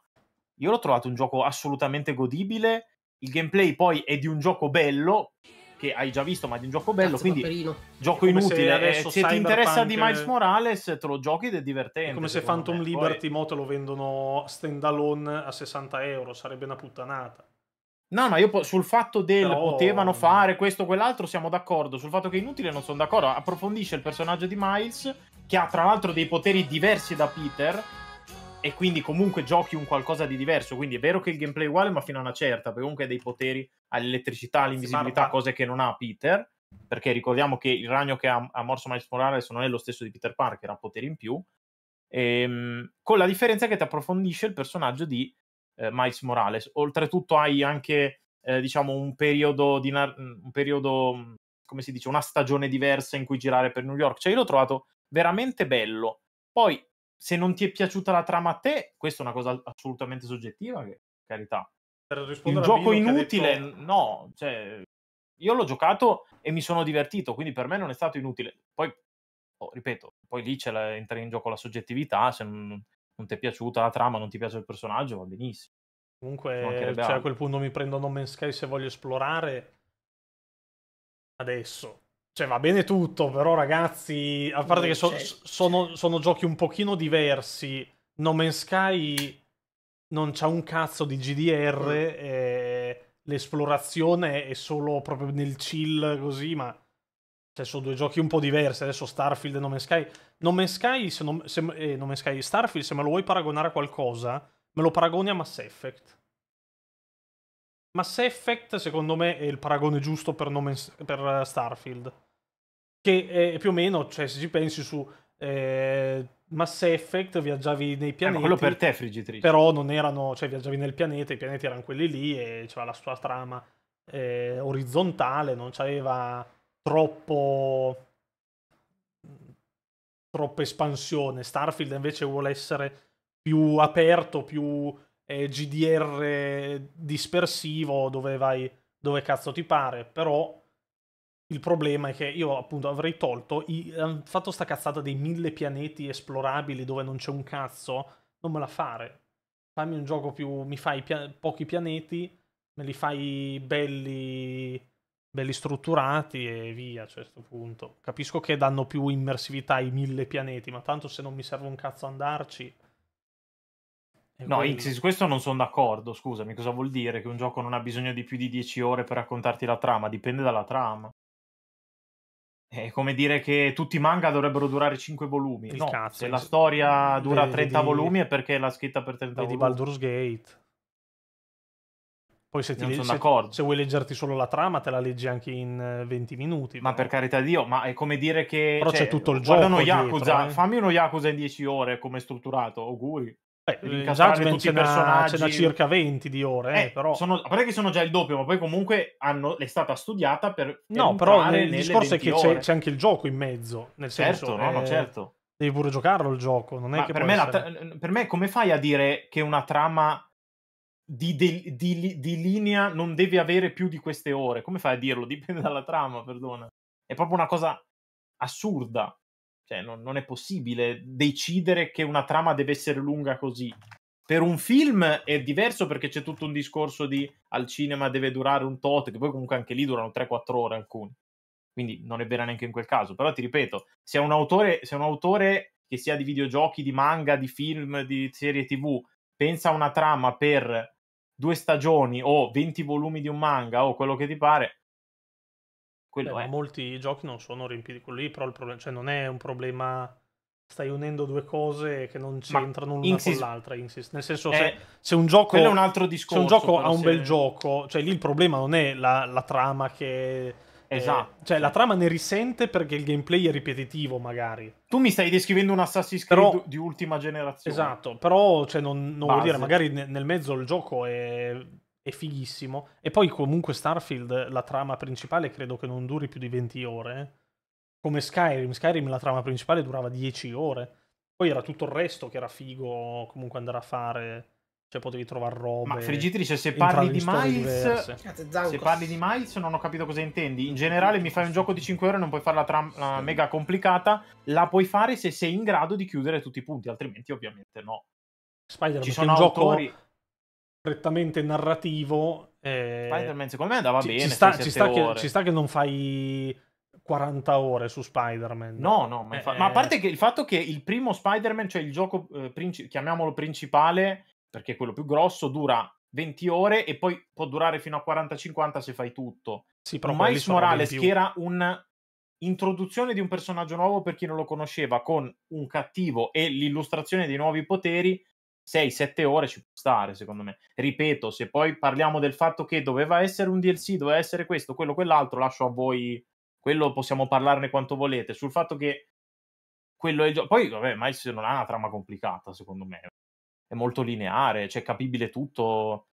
io l'ho trovato un gioco assolutamente godibile. Il gameplay poi è di un gioco bello che hai già visto, ma di un gioco bello, Cazzo, quindi paperino. gioco inutile. Se, eh, se ti interessa di Miles Morales, te lo giochi ed è divertente. È come se Phantom me. Liberty poi... mo te lo vendono stand alone a 60 euro, sarebbe una puttanata. No, ma io po- sul fatto del Però... potevano mm. fare questo o quell'altro siamo d'accordo, sul fatto che è inutile non sono d'accordo. Approfondisce il personaggio di Miles, che ha tra l'altro dei poteri diversi da Peter, e quindi comunque giochi un qualcosa di diverso. Quindi è vero che il gameplay è uguale, ma fino a una certa, perché comunque ha dei poteri all'elettricità, all'invisibilità, cose che non ha Peter. Perché ricordiamo che il ragno che ha, ha morso Miles Morales non è lo stesso di Peter Parker, ha poteri in più. Ehm, con la differenza che ti approfondisce il personaggio di eh, Miles Morales. Oltretutto hai anche, eh, diciamo, un periodo, di nar- un periodo, come si dice, una stagione diversa in cui girare per New York. Cioè io l'ho trovato veramente bello. Poi, se non ti è piaciuta la trama a te, questa è una cosa assolutamente soggettiva, che carità. Per rispondere Il gioco inutile, detto... no, cioè... Io l'ho giocato e mi sono divertito, quindi per me non è stato inutile. Poi oh, ripeto, poi lì c'è la, entra in gioco la soggettività, se non, non ti è piaciuta la trama, non ti piace il personaggio, va benissimo. Comunque, cioè, a quel punto mi prendo No Man's Sky se voglio esplorare adesso. Cioè, va bene tutto, però ragazzi, a parte no, che so, cioè, sono, cioè sono, giochi un pochino diversi, No Man's Sky non c'ha un cazzo di GDR, mm. l'esplorazione è solo proprio nel chill così, ma cioè, sono due giochi un po' diversi. Adesso Starfield e No Man's Sky. No Sky, se non, se, eh, no Sky, Starfield, se me lo vuoi paragonare a qualcosa, me lo paragoni a Mass Effect. Mass Effect, secondo me, è il paragone giusto per, no per eh, Starfield. Che è più o meno, cioè, se ci pensi su eh, Mass Effect, viaggiavi nei eh, pianeti. Eh, quello per te, friggitrice. Però non erano, cioè, viaggiavi nel pianeta, i pianeti erano quelli lì e c'era la sua trama eh, orizzontale, non c'aveva troppo troppa espansione. Starfield invece vuole essere più aperto, più eh, GDR dispersivo, dove vai dove cazzo ti pare, però il problema è che io appunto avrei tolto, i, fatto sta cazzata dei mille pianeti esplorabili dove non c'è un cazzo, non me la fare. Fammi un gioco più, mi fai pia- pochi pianeti, me li fai belli belli strutturati e via a questo punto. Capisco che danno più immersività ai mille pianeti, ma tanto se non mi serve un cazzo andarci... No, quello... X, questo non sono d'accordo, scusami, cosa vuol dire che un gioco non ha bisogno di più di 10 ore per raccontarti la trama? Dipende dalla trama. È come dire che tutti i manga dovrebbero durare 5 volumi. Il no, cazzo, se la storia dura 30 vedi, volumi è perché l'ha scritta per 30 vedi volumi. Di Baldur's Gate. Poi se, ti, se, se, vuoi leggerti solo la trama, te la leggi anche in 20 eh, minuti. Ma no? per carità di Dio, ma è come dire che. Però cioè, c'è tutto il gioco. Uno Yakuza, dietro, eh? Fammi uno Yakuza in 10 ore, come strutturato, auguri. Beh, in Judgment ce n'ha, ce n'ha circa 20 di ore, eh, eh, però... sono, a parte che sono già il doppio, ma poi comunque hanno, è stata studiata per... No, però il discorso è che c'è, c'è, anche il gioco in mezzo, nel certo, senso... No, no, eh, certo. Devi pure giocarlo il gioco, non è ma che per me, essere... tra... per me come fai a dire che una trama di, di, di, di, linea non deve avere più di queste ore. Come fai a dirlo? Dipende dalla trama, perdona. È proprio una cosa assurda. Cioè, non, non è possibile decidere che una trama deve essere lunga così. Per un film è diverso perché c'è tutto un discorso di al cinema deve durare un tot, che poi comunque anche lì durano 3-4 ore alcuni. Quindi non è vera neanche in quel caso. Però ti ripeto, se un autore, se un autore che sia di videogiochi, di manga, di film, di serie tv, pensa a una trama per due stagioni o 20 volumi di un manga o quello che ti pare. Quello Beh, è. Molti giochi non sono riempiti con lì, però il problema, cioè non è un problema. Stai unendo due cose che non c'entrano l'una Insis... con l'altra. Insis. Nel senso, se, se, un gioco, un discorso, se un gioco ha un se... bel gioco, cioè lì il problema non è la, la trama che eh, esatto. cioè, la trama ne risente perché il gameplay è ripetitivo, magari. Tu mi stai descrivendo un Assassin's Creed però, di ultima generazione. Esatto, però cioè, non, non vuol dire, magari nel mezzo il gioco è, è, fighissimo. E poi comunque Starfield, la trama principale, credo che non duri più di 20 ore. Eh. Come Skyrim, Skyrim la trama principale durava 10 ore. Poi era tutto il resto che era figo comunque andare a fare cioè potevi trovare roba. Ma friggitrice, se parli di Miles. Cazzo, se parli di Miles, non ho capito cosa intendi. In generale, mi fai un gioco di 5 ore, e non puoi fare la, tram- la mega complicata. La puoi fare se sei in grado di chiudere tutti i punti, altrimenti, ovviamente, no. Spider-Man Ci sono è un autori... gioco prettamente narrativo. Eh... Spider-Man, secondo me andava ci, bene. Ci sta, ci sta, che, ci sta che non fai. 40 ore su Spider-Man. No, no, ma, infa- eh, ma, a eh. parte che il fatto che il primo Spider-Man, cioè il gioco, eh, princi- chiamiamolo principale, perché è quello più grosso dura 20 ore e poi può durare fino a 40-50 se fai tutto. Sì, però Miles Morales che era un'introduzione di un personaggio nuovo per chi non lo conosceva con un cattivo e l'illustrazione dei nuovi poteri 6-7 ore ci può stare, secondo me. Ripeto, se poi parliamo del fatto che doveva essere un DLC, doveva essere questo, quello, quell'altro, lascio a voi. Quello possiamo parlarne quanto volete. Sul fatto che quello è il gioco. Poi, vabbè, Miles non ha una trama complicata, secondo me è molto lineare, cioè capibile tutto.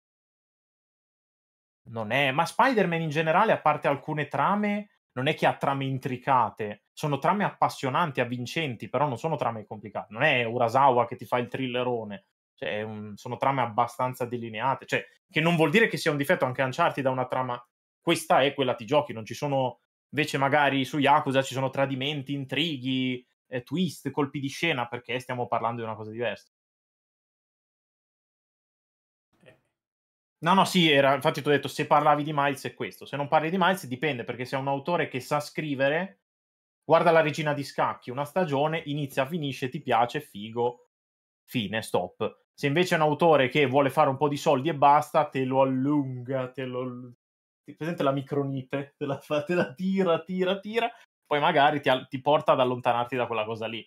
Non è, ma Spider-Man in generale, a parte alcune trame, non è che ha trame intricate, sono trame appassionanti, avvincenti, però non sono trame complicate. Non è Urasawa che ti fa il thrillerone, cioè, un, sono trame abbastanza delineate, cioè, che non vuol dire che sia un difetto anche lanciarti da una trama. Questa è quella ti giochi, non ci sono invece magari su Yakuza ci sono tradimenti, intrighi, eh, twist, colpi di scena, perché stiamo parlando di una cosa diversa. No, no, sì, era, infatti ti ho detto, se parlavi di Miles è questo. Se non parli di Miles dipende, perché se è un autore che sa scrivere, guarda la regina di scacchi, una stagione, inizia, finisce, ti piace, figo, fine, stop. Se invece è un autore che vuole fare un po' di soldi e basta, te lo allunga, te lo... Ti presente la micronite? Te la, fa, te la tira, tira, tira, poi magari ti, ti porta ad allontanarti da quella cosa lì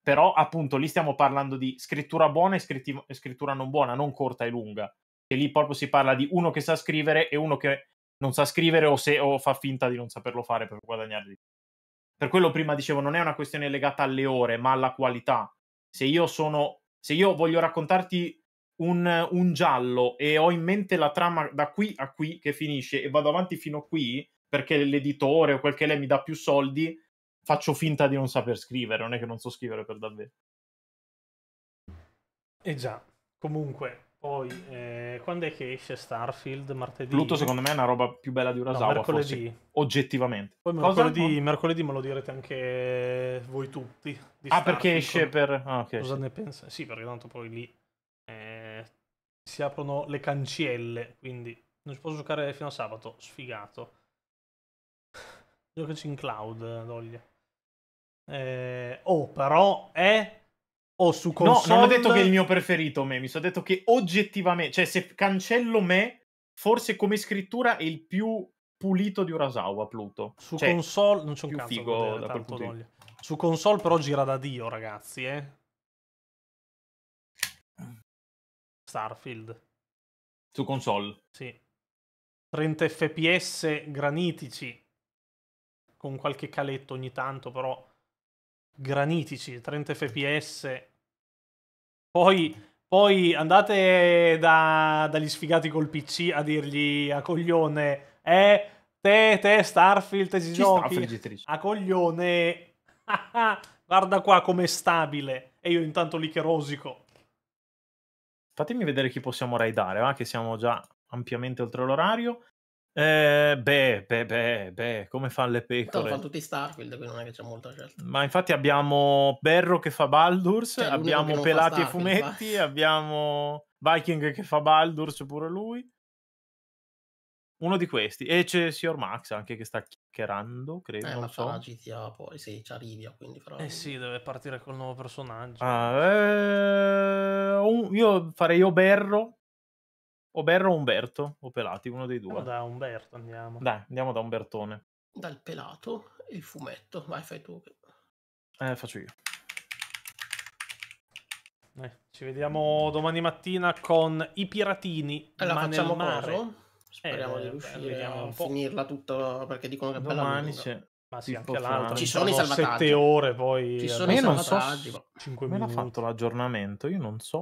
però appunto lì stiamo parlando di scrittura buona e scrittura non buona, non corta e lunga che lì proprio si parla di uno che sa scrivere e uno che non sa scrivere o, se, o fa finta di non saperlo fare per guadagnare Per quello prima dicevo, non è una questione legata alle ore, ma alla qualità. Se io, sono, se io voglio raccontarti un, un giallo e ho in mente la trama da qui a qui che finisce e vado avanti fino a qui perché l'editore o quel che lei mi dà più soldi, faccio finta di non saper scrivere, non è che non so scrivere per davvero. E eh già, comunque, poi, eh, quando è che esce Starfield? Martedì? Pluto secondo me è una roba più bella di Urasawa, no, mercoledì. Forse, oggettivamente. Poi mercoledì, mercoledì, me lo direte anche voi tutti. ah, Starfield, perché esce per... Ah, okay, cosa sì. ne pensa? Sì, perché tanto poi lì eh, si aprono le cancelle, quindi non si posso giocare fino a sabato, sfigato. Giocaci in cloud, eh, Doglia. Eh, oh, però è o su console. No, non ho detto che è il mio preferito me, mi sono detto che oggettivamente, cioè se cancello me, forse come scrittura è il più pulito di Urasawa Pluto. Su cioè, console non c'è un più cazzo figo da quel punto di... Su console però gira da dio, ragazzi, eh. Starfield. Su console. Sì. 30 fps granitici con qualche caletto ogni tanto, però granitici, 30 fps poi, poi andate da, dagli sfigati col PC a dirgli a coglione, eh, te, te Starfield, te ci giochi, a coglione, guarda qua com'è stabile, e io intanto lì che rosico. Fatemi vedere chi possiamo raidare, va? che siamo già ampiamente oltre l'orario. Eh, beh, beh, beh, beh, come fanno le pecore? Fanno tutti Starfield, quindi non è che c'è molta scelta. Ma infatti abbiamo Berro che fa Baldur's, cioè, abbiamo Pelati e Fumetti, fa. abbiamo Viking che fa Baldur's pure lui. Uno di questi. E c'è Sior Max anche che sta chiacchierando, credo. Eh, non so. GTA poi, sì, ci arrivi, quindi farà... Eh sì, deve partire col nuovo personaggio. Ah, eh... Io farei io Berro, o Berro o Umberto, o Pelati, uno dei due. Andiamo da Umberto, andiamo. Dai, andiamo da Umbertone. Dal Pelato e il fumetto, vai fai tu. Eh, faccio io. Eh, ci vediamo domani mattina con i piratini. Allora facciamo caso. Eh, Speriamo eh, di riuscire a finirla tutta perché dicono che è domani c'è. Ma sì, anche l'altro. Ci diciamo, sono i salvataggi. 7 ore poi. Ci sono io i non so. 5 Ma minuti. l'ha fatto l'aggiornamento, io non so